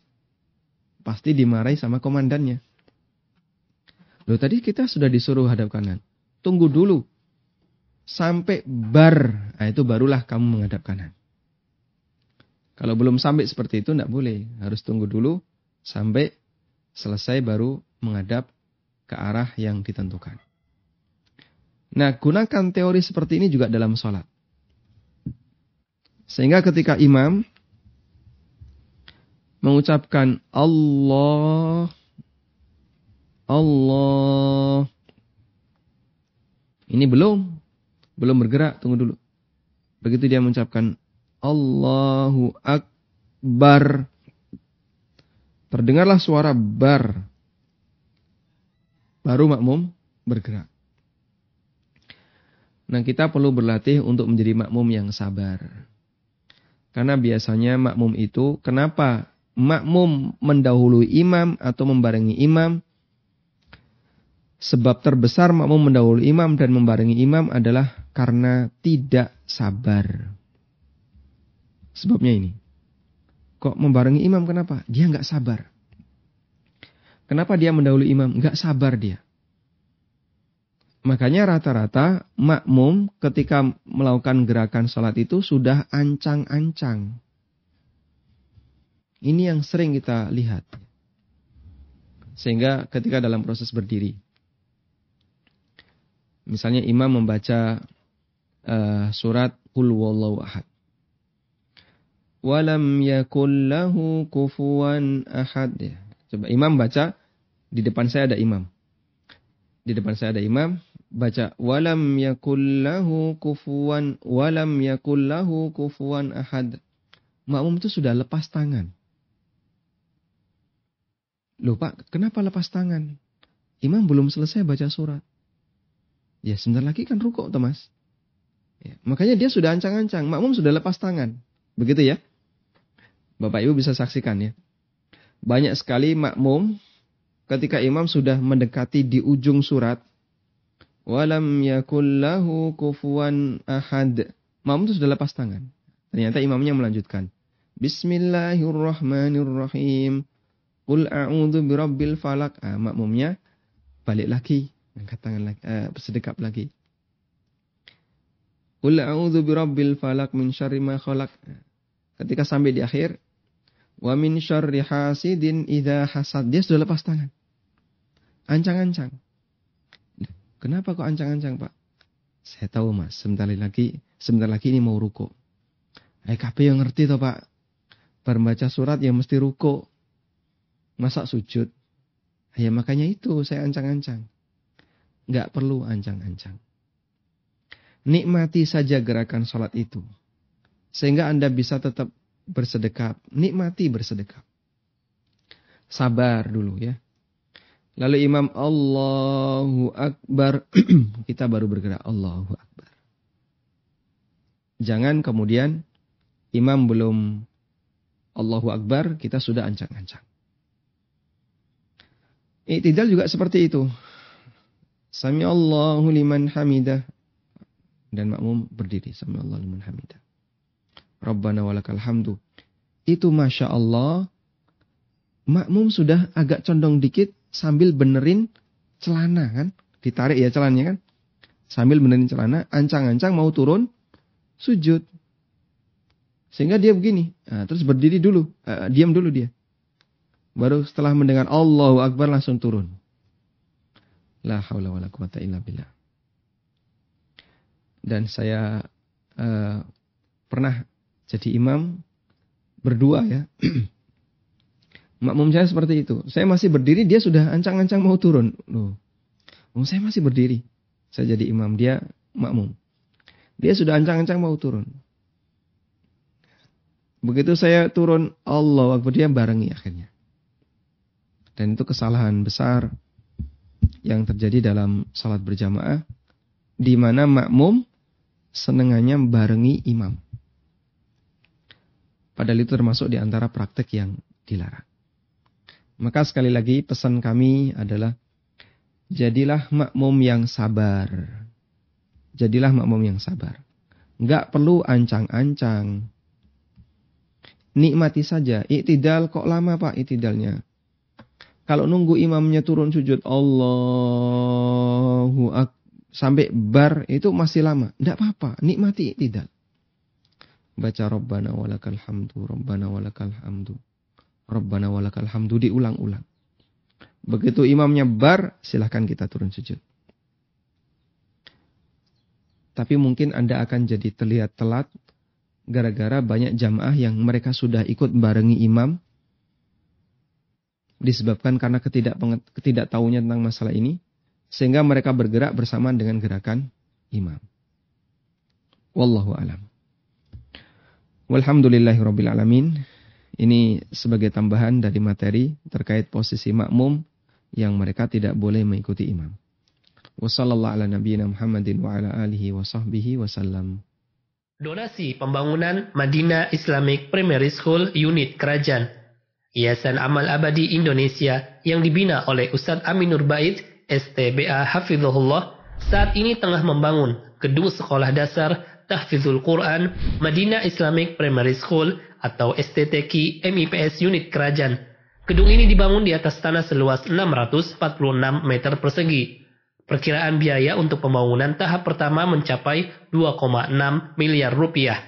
A: Pasti dimarahi sama komandannya. Loh tadi kita sudah disuruh hadap kanan. Tunggu dulu. Sampai bar. Nah, itu barulah kamu menghadap kanan. Kalau belum sampai seperti itu tidak boleh. Harus tunggu dulu sampai Selesai baru menghadap ke arah yang ditentukan. Nah, gunakan teori seperti ini juga dalam sholat. Sehingga ketika imam mengucapkan Allah, Allah, ini belum, belum bergerak, tunggu dulu. Begitu dia mengucapkan Allahu Akbar, Terdengarlah suara bar. Baru makmum bergerak. Nah kita perlu berlatih untuk menjadi makmum yang sabar. Karena biasanya makmum itu kenapa makmum mendahului imam atau membarengi imam? Sebab terbesar makmum mendahului imam dan membarengi imam adalah karena tidak sabar. Sebabnya ini kok membarengi imam kenapa? Dia nggak sabar. Kenapa dia mendahului imam? Nggak sabar dia. Makanya rata-rata makmum ketika melakukan gerakan sholat itu sudah ancang-ancang. Ini yang sering kita lihat. Sehingga ketika dalam proses berdiri. Misalnya imam membaca uh, surat Qul Wallahu Ahad walam yakullahu kufuan kufuwan ahad. Ya. Coba imam baca di depan saya ada imam. Di depan saya ada imam baca walam yakullahu kufuan walam yakullahu kufuan kufuwan ahad. Makmum itu sudah lepas tangan. lupa kenapa lepas tangan? Imam belum selesai baca surat. Ya sebentar lagi kan rukuk Thomas. Ya, makanya dia sudah ancang-ancang, makmum sudah lepas tangan. Begitu ya. Bapak Ibu bisa saksikan ya. Banyak sekali makmum ketika imam sudah mendekati di ujung surat. Walam yakullahu kufuan ahad. Makmum itu sudah lepas tangan. Ternyata imamnya melanjutkan. Bismillahirrahmanirrahim. Qul a'udhu birabbil falak. Ah, makmumnya balik lagi, angkat tangan lagi, eh, sedekap lagi. Qul a'udhu birabbil falak min syarri ma Ketika sampai di akhir, Wa min syarri hasidin idza hasad. Dia sudah lepas tangan. Ancang-ancang. Nah, kenapa kok ancang-ancang, Pak? Saya tahu, Mas. Sebentar lagi, sebentar lagi ini mau ruko. Eh, kape yang ngerti toh, Pak. Berbaca surat yang mesti ruko. Masa sujud? Ya makanya itu saya ancang-ancang. Nggak perlu ancang-ancang. Nikmati saja gerakan sholat itu. Sehingga Anda bisa tetap bersedekap, nikmati bersedekap. Sabar dulu ya. Lalu imam Allahu Akbar, (clears throat) kita baru bergerak Allahu Akbar. Jangan kemudian imam belum Allahu Akbar, kita sudah ancang-ancang. Iktidal juga seperti itu. Sami Allahu liman hamidah. Dan makmum berdiri. Sami Allahu liman hamidah. Rabbana walakal hamdu. Itu Masya Allah, makmum sudah agak condong dikit sambil benerin celana kan. Ditarik ya celananya kan. Sambil benerin celana, ancang-ancang mau turun, sujud. Sehingga dia begini, nah, terus berdiri dulu, uh, diam dulu dia. Baru setelah mendengar Allahu Akbar langsung turun. La haula wala quwata illa billah. Dan saya uh, pernah jadi imam berdua ya. (clears throat) Makmum saya seperti itu. Saya masih berdiri, dia sudah ancang-ancang mau turun. Loh, oh, saya masih berdiri. Saya jadi imam, dia makmum. Dia sudah ancang-ancang mau turun. Begitu saya turun, Allah waktu dia barengi akhirnya. Dan itu kesalahan besar yang terjadi dalam salat berjamaah. di mana makmum senengannya barengi imam. Padahal itu termasuk di antara praktek yang dilarang. Maka sekali lagi pesan kami adalah jadilah makmum yang sabar. Jadilah makmum yang sabar. Enggak perlu ancang-ancang. Nikmati saja. Iktidal kok lama Pak iktidalnya? Kalau nunggu imamnya turun sujud Allahu Akbar sampai bar itu masih lama. Enggak apa-apa, nikmati iktidal. Baca Rabbana walakal hamdu, Rabbana walakal hamdu. Rabbana walakal hamdu diulang-ulang. Begitu imamnya bar, silahkan kita turun sujud. Tapi mungkin Anda akan jadi terlihat telat gara-gara banyak jamaah yang mereka sudah ikut barengi imam disebabkan karena ketidak ketidaktahunya tentang masalah ini sehingga mereka bergerak bersamaan dengan gerakan imam. Wallahu alam. Walhamdulillahirrabbilalamin Ini sebagai tambahan dari materi terkait posisi makmum yang mereka tidak boleh mengikuti imam. Wassallallahu ala nabiyyina Muhammadin wa ala alihi wa sahbihi
B: Donasi pembangunan Madinah Islamic Primary School Unit Kerajaan Yayasan Amal Abadi Indonesia yang dibina oleh Ustadz Aminur Bait, STBA Hafizullah, saat ini tengah membangun gedung sekolah dasar Tahfizul Quran Madinah Islamic Primary School atau STTK MIPS Unit Kerajaan. Gedung ini dibangun di atas tanah seluas 646 meter persegi. Perkiraan biaya untuk pembangunan tahap pertama mencapai 2,6 miliar rupiah.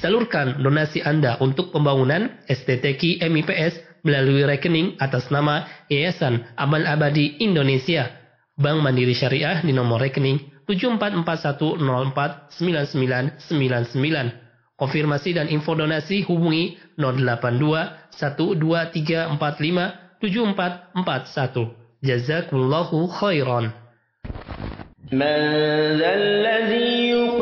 B: Salurkan donasi Anda untuk pembangunan STTK MIPS melalui rekening atas nama Yayasan Amal Abadi Indonesia, Bank Mandiri Syariah di nomor rekening 7441049999. Konfirmasi dan info donasi hubungi 082 12345 7441. Jazakumullahu khairan.
C: satu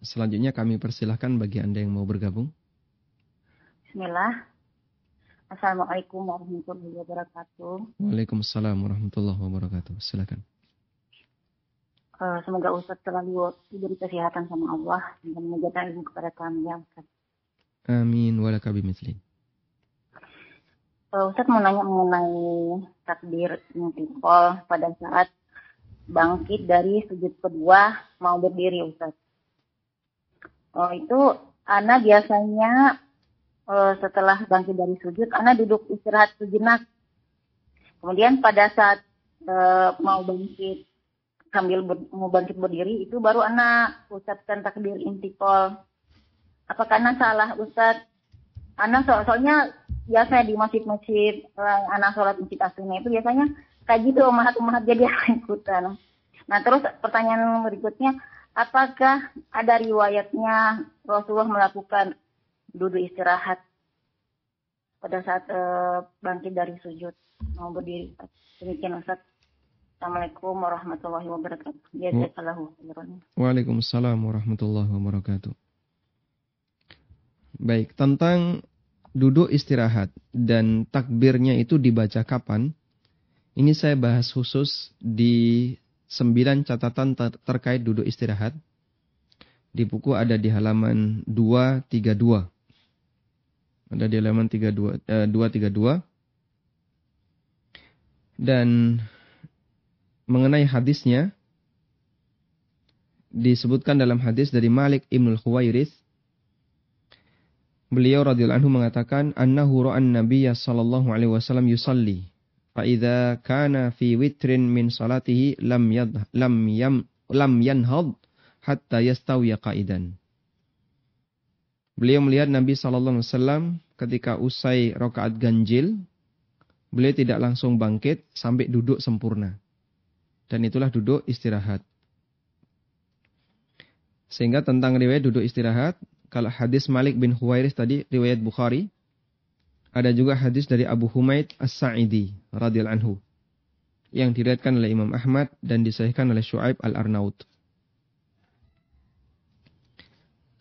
A: Selanjutnya kami persilahkan bagi Anda yang mau bergabung.
D: Bismillah. Assalamualaikum warahmatullahi wabarakatuh.
A: Waalaikumsalam warahmatullahi wabarakatuh. Silakan.
D: Uh, semoga Ustaz selalu diberi kesehatan sama Allah dan mengajarkan ilmu kepada kami ya Ustaz.
A: Amin walakabi mislin.
D: Uh, eh, Ustaz mau nanya mengenai takdir intikol pada saat bangkit dari sujud kedua mau berdiri Ustaz. Oh, itu Ana biasanya uh, setelah bangkit dari sujud, Ana duduk istirahat sejenak. Kemudian pada saat uh, mau bangkit sambil ber, mau bangkit berdiri itu baru Ana ucapkan takbir intikol. Apakah Ana salah Ustaz? Ana so soalnya biasanya di masjid-masjid uh, Ana sholat masjid aslinya itu biasanya kayak gitu mahat-mahat jadi (laughs) ikutan. Nah terus pertanyaan berikutnya, apakah ada riwayatnya Rasulullah melakukan duduk istirahat pada saat uh, bangkit dari sujud mau berdiri demikian Ustaz Assalamualaikum warahmatullahi wabarakatuh
A: Waalaikumsalam warahmatullahi wabarakatuh Baik, tentang duduk istirahat dan takbirnya itu dibaca kapan? Ini saya bahas khusus di 9 catatan ter terkait duduk istirahat. Di buku ada di halaman 232. Ada di halaman 32, eh, 232. Dan mengenai hadisnya, disebutkan dalam hadis dari Malik Ibnul Khuwairis. Beliau radhiyallahu anhu mengatakan, "Annahu ra'an Nabiyya sallallahu alaihi wasallam yusalli." فإذا كان في وتر من صلاته لم يض... لم يم... لم ينهض حتى يستوي قائدا. Beliau melihat Nabi Shallallahu Alaihi Wasallam ketika usai rokaat ganjil, beliau tidak langsung bangkit sampai duduk sempurna. Dan itulah duduk istirahat. Sehingga tentang riwayat duduk istirahat, kalau hadis Malik bin Huwairis tadi riwayat Bukhari, ada juga hadis dari Abu Humaid As-Sa'idi radhiyallahu anhu yang diriatkan oleh Imam Ahmad dan disahihkan oleh Syuaib Al-Arnaud.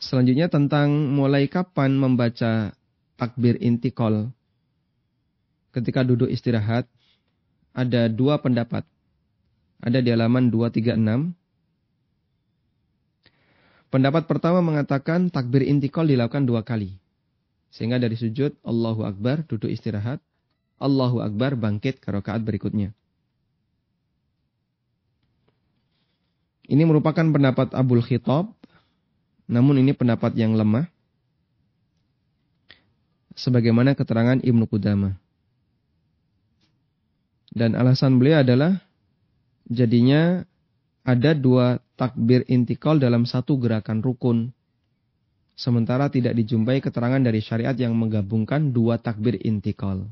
A: Selanjutnya tentang mulai kapan membaca takbir intikol ketika duduk istirahat ada dua pendapat. Ada di halaman 236. Pendapat pertama mengatakan takbir intikol dilakukan dua kali. Sehingga dari sujud, Allahu Akbar, duduk istirahat. Allahu Akbar, bangkit ke rakaat berikutnya. Ini merupakan pendapat Abul Khitab, namun ini pendapat yang lemah. Sebagaimana keterangan Ibnu Qudama. Dan alasan beliau adalah jadinya ada dua takbir intikal dalam satu gerakan rukun sementara tidak dijumpai keterangan dari syariat yang menggabungkan dua takbir intikal.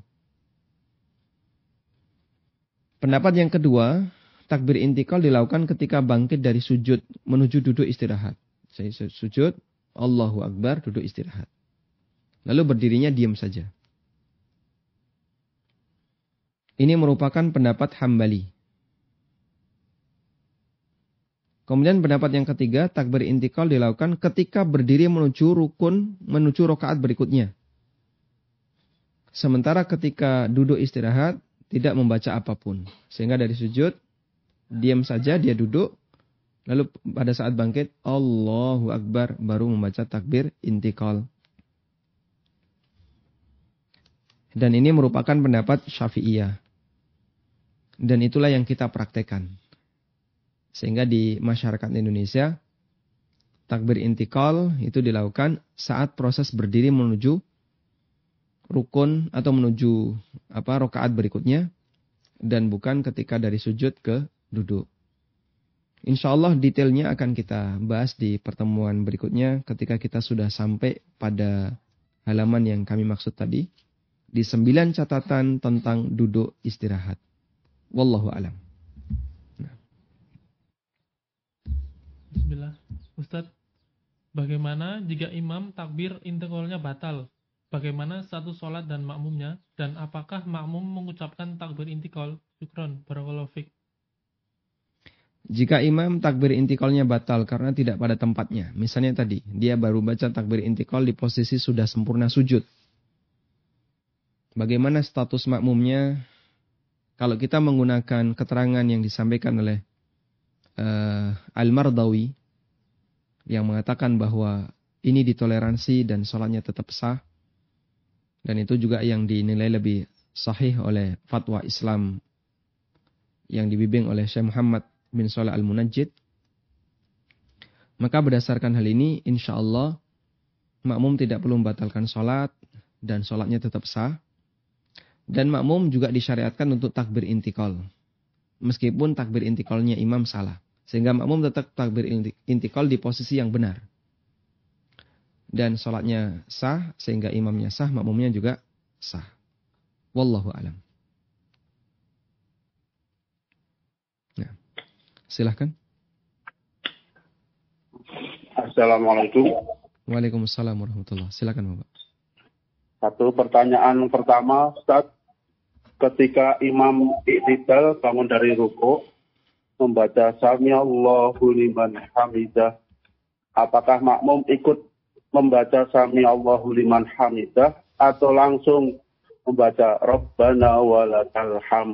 A: Pendapat yang kedua, takbir intikal dilakukan ketika bangkit dari sujud menuju duduk istirahat. Saya sujud, Allahu Akbar, duduk istirahat. Lalu berdirinya diam saja. Ini merupakan pendapat Hambali. Kemudian pendapat yang ketiga, takbir intikal dilakukan ketika berdiri menuju rukun, menuju rokaat berikutnya. Sementara ketika duduk istirahat, tidak membaca apapun. Sehingga dari sujud, diam saja, dia duduk. Lalu pada saat bangkit, Allahu Akbar, baru membaca takbir intikal. Dan ini merupakan pendapat syafi'iyah. Dan itulah yang kita praktekkan. Sehingga di masyarakat Indonesia, takbir intikal itu dilakukan saat proses berdiri menuju rukun atau menuju apa rokaat berikutnya dan bukan ketika dari sujud ke duduk. Insya Allah detailnya akan kita bahas di pertemuan berikutnya ketika kita sudah sampai pada halaman yang kami maksud tadi di sembilan catatan tentang duduk istirahat. Wallahu alam.
C: Bismillah. Ustadz, bagaimana jika imam takbir integralnya batal? Bagaimana satu sholat dan makmumnya? Dan apakah makmum mengucapkan takbir intikal? Syukron, barakallahu
A: Jika imam takbir intikolnya batal karena tidak pada tempatnya. Misalnya tadi, dia baru baca takbir intikol di posisi sudah sempurna sujud. Bagaimana status makmumnya? Kalau kita menggunakan keterangan yang disampaikan oleh uh, Al-Mardawi yang mengatakan bahwa ini ditoleransi dan sholatnya tetap sah. Dan itu juga yang dinilai lebih sahih oleh fatwa Islam yang dibimbing oleh Syekh Muhammad bin Saleh Al-Munajjid. Maka berdasarkan hal ini, insya Allah, makmum tidak perlu membatalkan sholat dan sholatnya tetap sah. Dan makmum juga disyariatkan untuk takbir intikal. Meskipun takbir intikalnya imam salah. Sehingga makmum tetap takbir intikal di posisi yang benar. Dan sholatnya sah, sehingga imamnya sah, makmumnya juga sah. Wallahu alam. Nah, silahkan.
E: Assalamualaikum.
A: Waalaikumsalam warahmatullahi Silakan Bapak.
E: Satu pertanyaan pertama, Ustaz. Ketika imam iktidal bangun dari ruko, membaca sami Allahu liman hamidah apakah makmum ikut membaca sami Allahu liman hamidah atau langsung membaca Rabbana walakal ham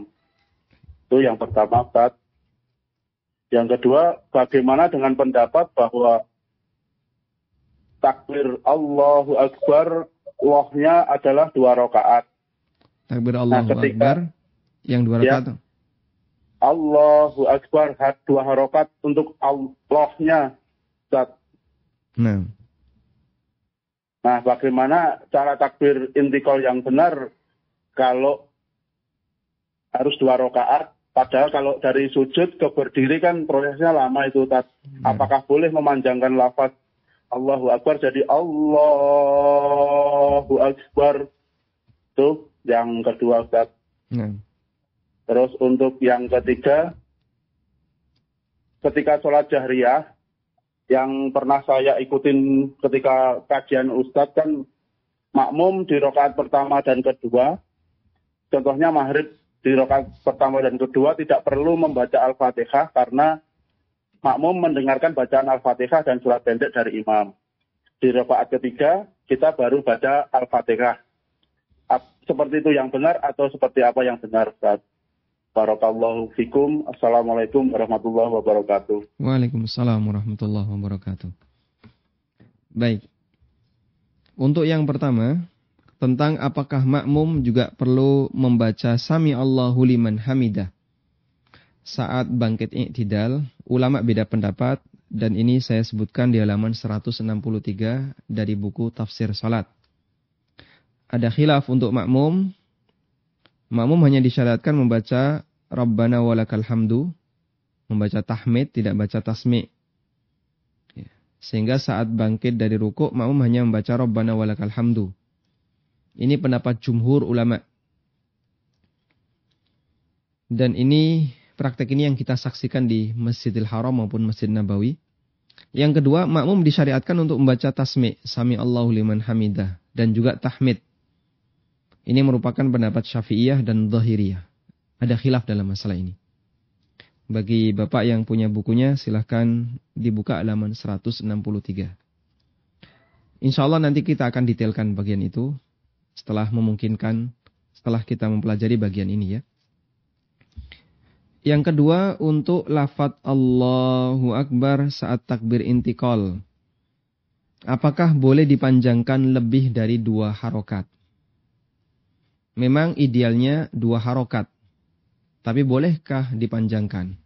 E: itu yang pertama Ustaz yang kedua bagaimana dengan pendapat bahwa takbir Allahu Akbar lohnya adalah dua rakaat
A: takbir Allahu nah, ketika, Akbar yang dua rakaat
E: ya, Allahu Akbar dua harokat untuk Allahnya Ustaz. Nah. nah, bagaimana cara takbir intikal yang benar kalau harus dua rakaat padahal kalau dari sujud ke berdiri kan prosesnya lama itu Ustaz. Nah. Apakah boleh memanjangkan lafaz Allahu Akbar jadi Allahu Akbar? Tuh yang kedua Ustaz. Nah. Terus untuk yang ketiga, ketika sholat jahriyah, yang pernah saya ikutin ketika kajian Ustadz kan makmum di rokaat pertama dan kedua. Contohnya maghrib di rokaat pertama dan kedua tidak perlu membaca Al-Fatihah karena makmum mendengarkan bacaan Al-Fatihah dan surat pendek dari imam. Di rokaat ketiga kita baru baca Al-Fatihah. Seperti itu yang benar atau seperti apa yang benar Ustadz? Barakallahu fikum. Assalamualaikum warahmatullahi wabarakatuh.
A: Waalaikumsalam warahmatullahi wabarakatuh. Baik. Untuk yang pertama, tentang apakah makmum juga perlu membaca Sami Allahu liman hamidah. Saat bangkit i'tidal, ulama beda pendapat dan ini saya sebutkan di halaman 163 dari buku Tafsir Salat. Ada khilaf untuk makmum Makmum hanya disyaratkan membaca Rabbana walakal hamdu, membaca tahmid, tidak baca tasmi. Ya. Sehingga saat bangkit dari rukuk, makmum hanya membaca Rabbana walakal hamdu. Ini pendapat jumhur ulama. Dan ini praktek ini yang kita saksikan di Masjidil Haram maupun Masjid Nabawi. Yang kedua, makmum disyariatkan untuk membaca tasmi, sami Allahu liman hamidah dan juga tahmid. Ini merupakan pendapat Syafi'iyah dan Zahiriyah. Ada khilaf dalam masalah ini. Bagi Bapak yang punya bukunya, silahkan dibuka halaman 163. Insya Allah nanti kita akan detailkan bagian itu setelah memungkinkan, setelah kita mempelajari bagian ini ya. Yang kedua untuk lafat Allahu Akbar saat takbir intikal. Apakah boleh dipanjangkan lebih dari dua harokat? memang idealnya dua harokat. Tapi bolehkah dipanjangkan?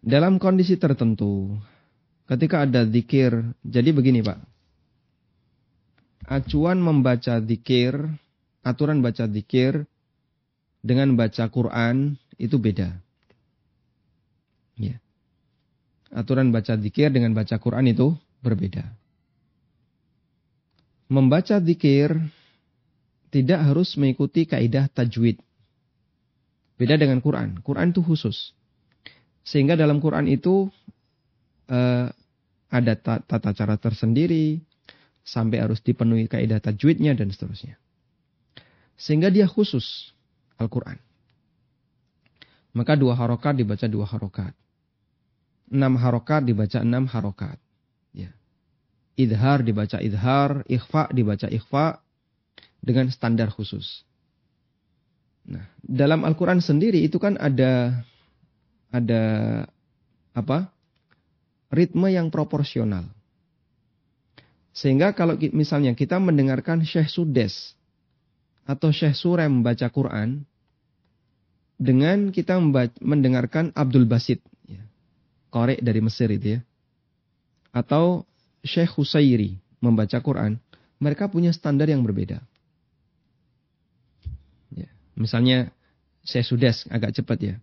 A: Dalam kondisi tertentu, ketika ada zikir, jadi begini Pak. Acuan membaca zikir, aturan baca zikir dengan baca Quran itu beda. Ya. Aturan baca zikir dengan baca Quran itu berbeda. Membaca zikir tidak harus mengikuti kaidah tajwid. Beda dengan Quran. Quran itu khusus. Sehingga dalam Quran itu eh, ada tata cara tersendiri, sampai harus dipenuhi kaidah tajwidnya dan seterusnya. Sehingga dia khusus Al-Quran. Maka dua harokat dibaca dua harokat. Enam harokat dibaca enam harokat. Ya. Idhar dibaca idhar, ikhfa dibaca ikhfa, dengan standar khusus. Nah, dalam Al-Qur'an sendiri itu kan ada ada apa? ritme yang proporsional. Sehingga kalau misalnya kita mendengarkan Syekh Sudes atau Syekh Surem membaca Quran dengan kita mendengarkan Abdul Basit, ya, korek dari Mesir itu ya, atau Syekh Husairi membaca Quran, mereka punya standar yang berbeda. Misalnya saya sudah agak cepat ya.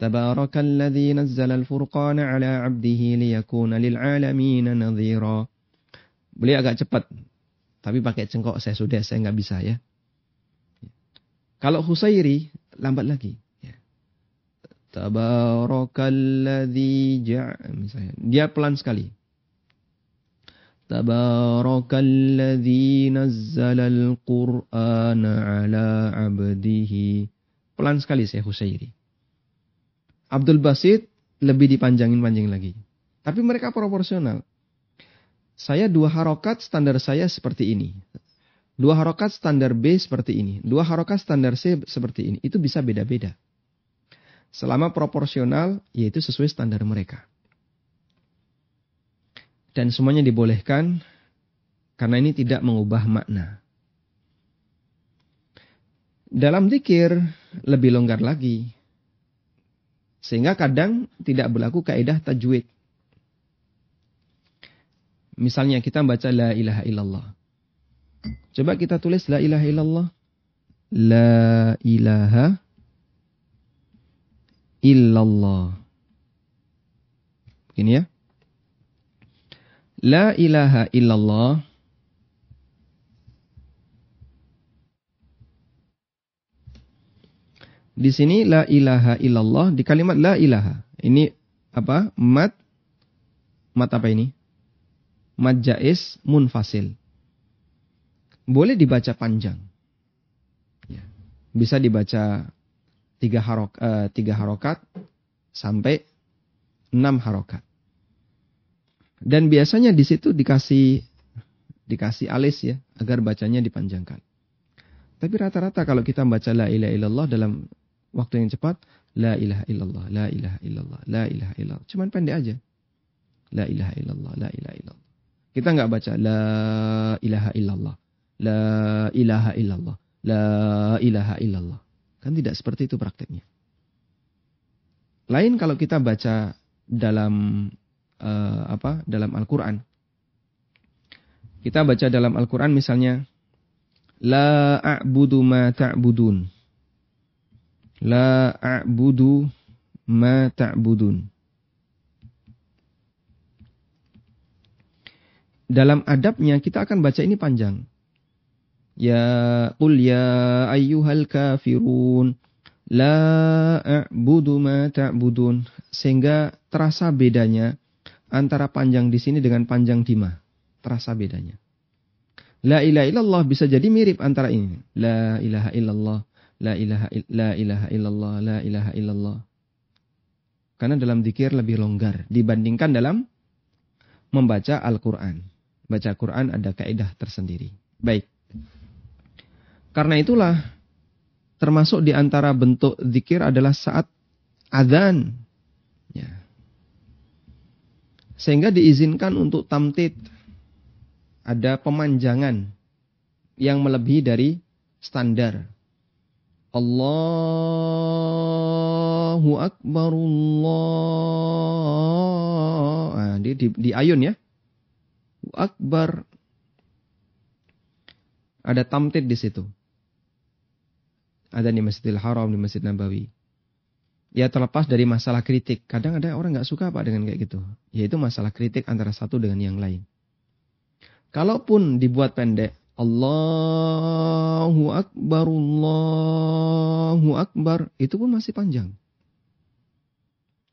A: Tabarakalladzi nazzala al-furqana ala 'abdihi liyakuna lil 'alamin nadhira. Beliau agak cepat. Tapi pakai cengkok saya sudah saya nggak bisa ya. Kalau Husairi lambat lagi. Ya. Tabarakalladzi ja' misalnya. Dia pelan sekali. تبارك الذي نزل القرآن على عبده Pelan sekali saya Husairi. Abdul Basit lebih dipanjangin-panjangin lagi. Tapi mereka proporsional. Saya dua harokat standar saya seperti ini. Dua harokat standar B seperti ini. Dua harokat standar C seperti ini. Itu bisa beda-beda. Selama proporsional, yaitu sesuai standar mereka dan semuanya dibolehkan karena ini tidak mengubah makna. Dalam zikir lebih longgar lagi. Sehingga kadang tidak berlaku kaidah tajwid. Misalnya kita baca la ilaha illallah. Coba kita tulis la ilaha illallah. La ilaha illallah. Begini ya. La ilaha illallah Di sini la ilaha illallah di kalimat la ilaha. Ini apa? Mat mat apa ini? Mat jais munfasil. Boleh dibaca panjang. Ya. Bisa dibaca tiga harok, eh, tiga harokat sampai enam harokat. Dan biasanya di situ dikasih dikasih alis ya agar bacanya dipanjangkan. Tapi rata-rata kalau kita baca la ilaha illallah dalam waktu yang cepat, la ilaha illallah, la ilaha illallah, la ilaha illallah. Cuman pendek aja. La ilaha illallah, la ilaha illallah. Kita nggak baca la ilaha illallah, la ilaha illallah, la ilaha illallah. Kan tidak seperti itu praktiknya. Lain kalau kita baca dalam uh, apa dalam Al-Qur'an. Kita baca dalam Al-Qur'an misalnya la a'budu ma ta'budun. La a'budu ma ta'budun. Dalam adabnya kita akan baca ini panjang. Ya qul ya ayyuhal kafirun la a'budu ma ta'budun sehingga terasa bedanya antara panjang di sini dengan panjang di Terasa bedanya. La ilaha illallah bisa jadi mirip antara ini. La ilaha illallah, la ilaha, il, la ilaha illallah, la ilaha illallah. Karena dalam zikir lebih longgar dibandingkan dalam membaca Al-Quran. Baca Quran ada kaedah tersendiri. Baik. Karena itulah termasuk di antara bentuk zikir adalah saat adzan sehingga diizinkan untuk tamtid. Ada pemanjangan yang melebihi dari standar. Allahu Akbar Allah. Nah, di, di, di ayun ya. Akbar. Ada tamtid di situ. Ada di Masjidil Haram, di Masjid Nabawi ya terlepas dari masalah kritik. Kadang ada orang nggak suka pak dengan kayak gitu. Yaitu masalah kritik antara satu dengan yang lain. Kalaupun dibuat pendek, Allahu Akbar, Allahu Akbar, itu pun masih panjang.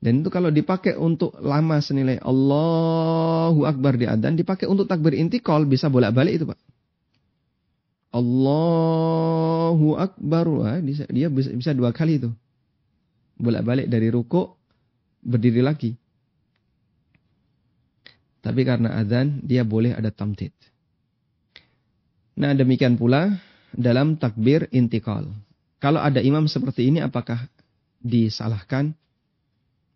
A: Dan itu kalau dipakai untuk lama senilai Allahu Akbar di adzan dipakai untuk takbir intikal bisa bolak-balik itu pak. Allahu Akbar, Wah, dia bisa dua kali itu bolak-balik dari ruko berdiri lagi. Tapi karena azan dia boleh ada tamtid. Nah demikian pula dalam takbir intikal. Kalau ada imam seperti ini apakah disalahkan?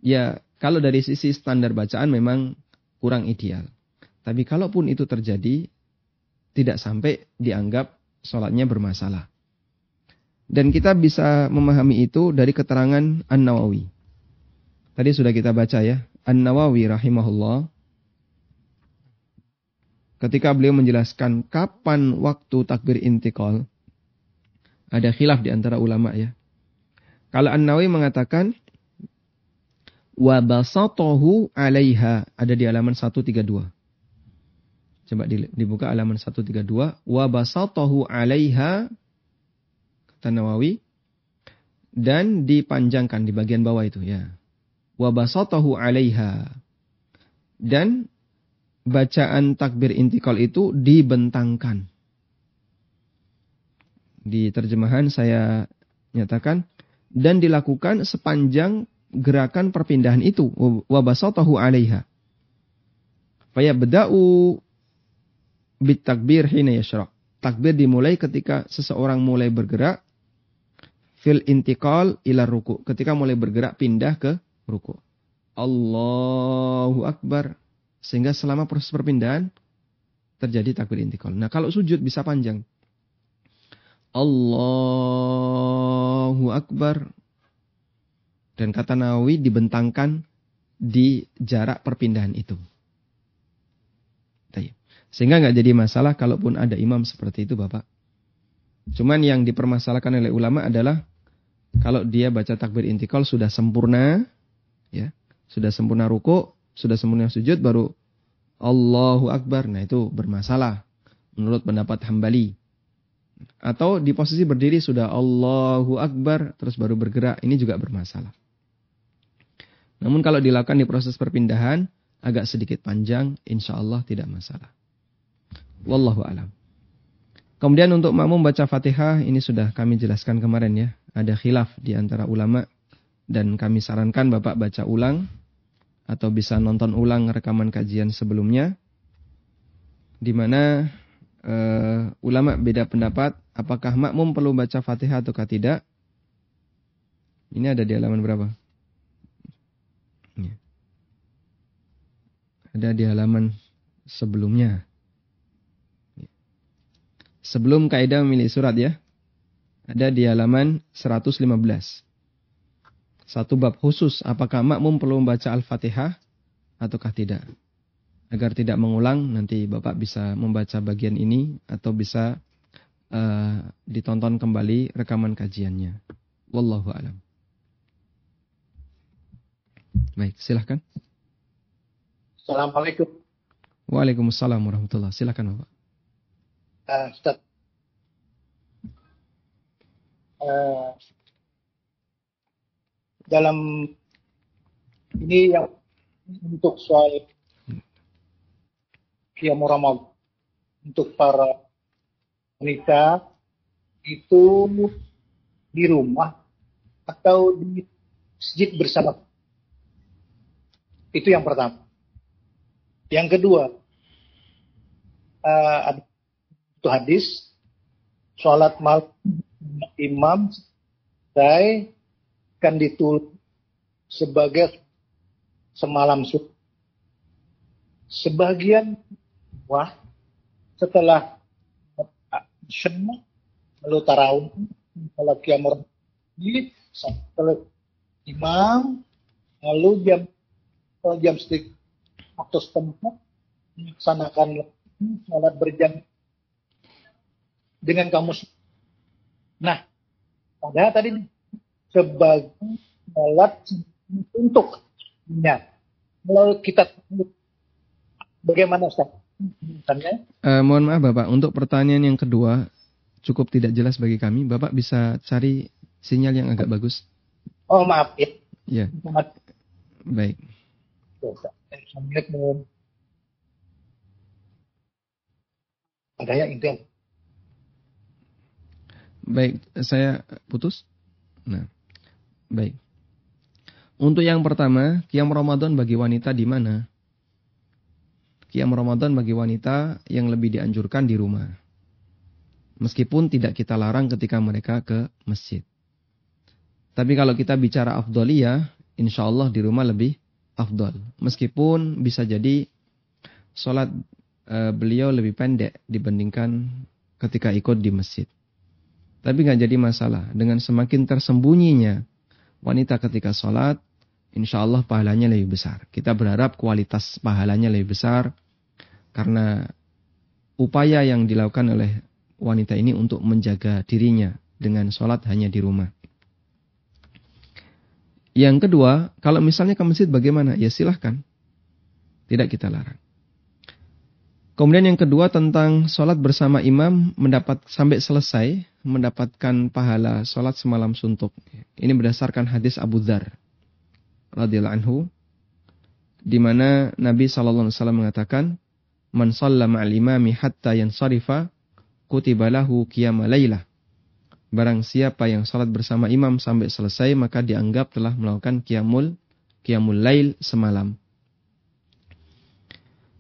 A: Ya kalau dari sisi standar bacaan memang kurang ideal. Tapi kalaupun itu terjadi, tidak sampai dianggap sholatnya bermasalah. Dan kita bisa memahami itu dari keterangan An-Nawawi. Tadi sudah kita baca ya, An-Nawawi rahimahullah ketika beliau menjelaskan kapan waktu takbir intikal ada khilaf di antara ulama ya. Kalau An-Nawawi mengatakan wa basatahu 'alaiha ada di halaman 132. Coba dibuka halaman 132 wa basatahu 'alaiha Tanawawi dan dipanjangkan di bagian bawah itu ya. Wabasatahu 'alaiha. Dan bacaan takbir intikal itu dibentangkan. Di terjemahan saya nyatakan dan dilakukan sepanjang gerakan perpindahan itu wabasatahu 'alaiha. Faya beda'u bit takbir hina yashra. Takbir dimulai ketika seseorang mulai bergerak fil intikal ila ruku. Ketika mulai bergerak pindah ke ruku. Allahu Akbar. Sehingga selama proses perpindahan terjadi takbir intikal. Nah kalau sujud bisa panjang. Allahu Akbar. Dan kata Nawawi dibentangkan di jarak perpindahan itu. Sehingga nggak jadi masalah kalaupun ada imam seperti itu Bapak. Cuman yang dipermasalahkan oleh ulama adalah kalau dia baca takbir intikal sudah sempurna, ya, sudah sempurna ruku, sudah sempurna sujud, baru Allahu Akbar. Nah itu bermasalah menurut pendapat Hambali. Atau di posisi berdiri sudah Allahu Akbar, terus baru bergerak, ini juga bermasalah. Namun kalau dilakukan di proses perpindahan, agak sedikit panjang, insya Allah tidak masalah. Wallahu alam. Kemudian untuk makmum baca Fatihah ini sudah kami jelaskan kemarin ya. Ada khilaf di antara ulama dan kami sarankan Bapak baca ulang atau bisa nonton ulang rekaman kajian sebelumnya di mana uh, ulama beda pendapat apakah makmum perlu baca Fatihah ataukah tidak. Ini ada di halaman berapa? Iya. Ada di halaman sebelumnya sebelum kaidah memilih surat ya. Ada di halaman 115. Satu bab khusus apakah makmum perlu membaca Al-Fatihah ataukah tidak. Agar tidak mengulang nanti Bapak bisa membaca bagian ini atau bisa uh, ditonton kembali rekaman kajiannya. Wallahu alam. Baik, silahkan.
C: Assalamualaikum.
A: Waalaikumsalam warahmatullahi Silahkan Bapak. Uh,
C: Uh, dalam ini yang untuk soal yang Ramadan untuk para wanita itu di rumah atau di masjid bersama. Itu yang pertama. Yang kedua, uh, itu hadis sholat malam imam saya kan ditulis sebagai semalam sub Sebagian wah setelah semua lalu tarawih kalau kiamur ini setelah imam lalu jam jam sedikit waktu setempat melaksanakan sholat berjamaah dengan kamus. Nah, ada tadi sebagai alat untuk minyak. Kalau kita bagaimana Ustaz?
A: Uh, mohon maaf Bapak, untuk pertanyaan yang kedua cukup tidak jelas bagi kami. Bapak bisa cari sinyal yang agak bagus.
C: Oh maaf ya.
A: Ya. Maaf. Baik.
C: Assalamualaikum. Eh, yang intel.
A: Baik, saya putus. Nah, baik. Untuk yang pertama, kiam Ramadan bagi wanita di mana? Kiam Ramadan bagi wanita yang lebih dianjurkan di rumah. Meskipun tidak kita larang ketika mereka ke masjid. Tapi kalau kita bicara afdoliyah, insya Allah di rumah lebih afdol. Meskipun bisa jadi sholat eh, beliau lebih pendek dibandingkan ketika ikut di masjid. Tapi nggak jadi masalah. Dengan semakin tersembunyinya wanita ketika sholat, insya Allah pahalanya lebih besar. Kita berharap kualitas pahalanya lebih besar karena upaya yang dilakukan oleh wanita ini untuk menjaga dirinya dengan sholat hanya di rumah. Yang kedua, kalau misalnya ke masjid bagaimana? Ya silahkan. Tidak kita larang. Kemudian yang kedua tentang sholat bersama imam mendapat sampai selesai mendapatkan pahala sholat semalam suntuk. Ini berdasarkan hadis Abu Dhar radhiyallahu anhu di mana Nabi sallallahu alaihi wasallam mengatakan man sallama al imami hatta yansarifa kutiba lahu qiyama lailah. Barang siapa yang salat bersama imam sampai selesai maka dianggap telah melakukan qiyamul qiyamul lail semalam.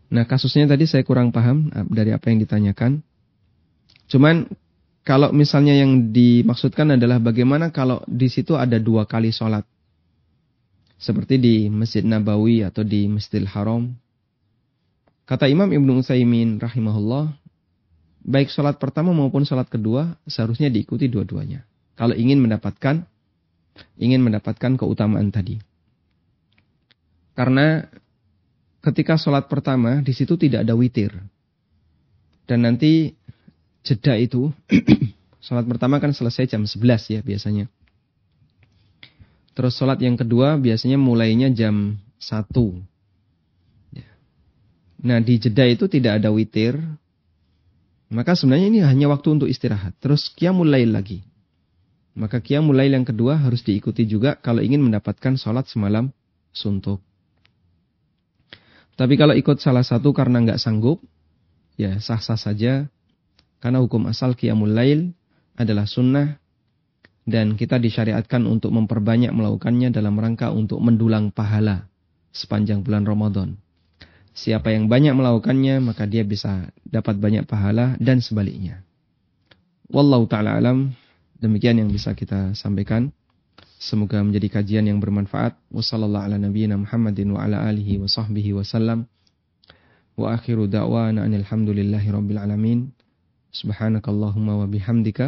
A: Nah, kasusnya tadi saya kurang paham eh, dari apa yang ditanyakan. Cuman kalau misalnya yang dimaksudkan adalah bagaimana kalau di situ ada dua kali sholat. Seperti di Masjid Nabawi atau di Masjidil Haram. Kata Imam Ibnu Utsaimin rahimahullah, baik sholat pertama maupun sholat kedua seharusnya diikuti dua-duanya. Kalau ingin mendapatkan ingin mendapatkan keutamaan tadi. Karena ketika sholat pertama di situ tidak ada witir. Dan nanti jeda itu, (clears throat) sholat pertama kan selesai jam 11 ya biasanya. Terus sholat yang kedua biasanya mulainya jam 1. Ya. Nah di jeda itu tidak ada witir. Maka sebenarnya ini hanya waktu untuk istirahat. Terus kia mulai lagi. Maka kia mulai yang kedua harus diikuti juga kalau ingin mendapatkan sholat semalam suntuk. Tapi kalau ikut salah satu karena nggak sanggup, ya sah-sah saja. Karena hukum asal qiyamul lail adalah sunnah dan kita disyariatkan untuk memperbanyak melakukannya dalam rangka untuk mendulang pahala sepanjang bulan Ramadan. Siapa yang banyak melakukannya maka dia bisa dapat banyak pahala dan sebaliknya. Wallahu taala alam, demikian yang bisa kita sampaikan. Semoga menjadi kajian yang bermanfaat. Wassalamualaikum warahmatullahi wabarakatuh. Muhammadin rabbil alamin. wa bihamdika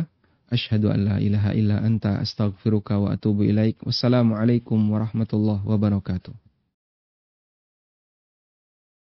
A: ilaha illa anta astaghfiruka wa atubu ilaik. Wassalamu alaikum warahmatullahi wabarakatuh.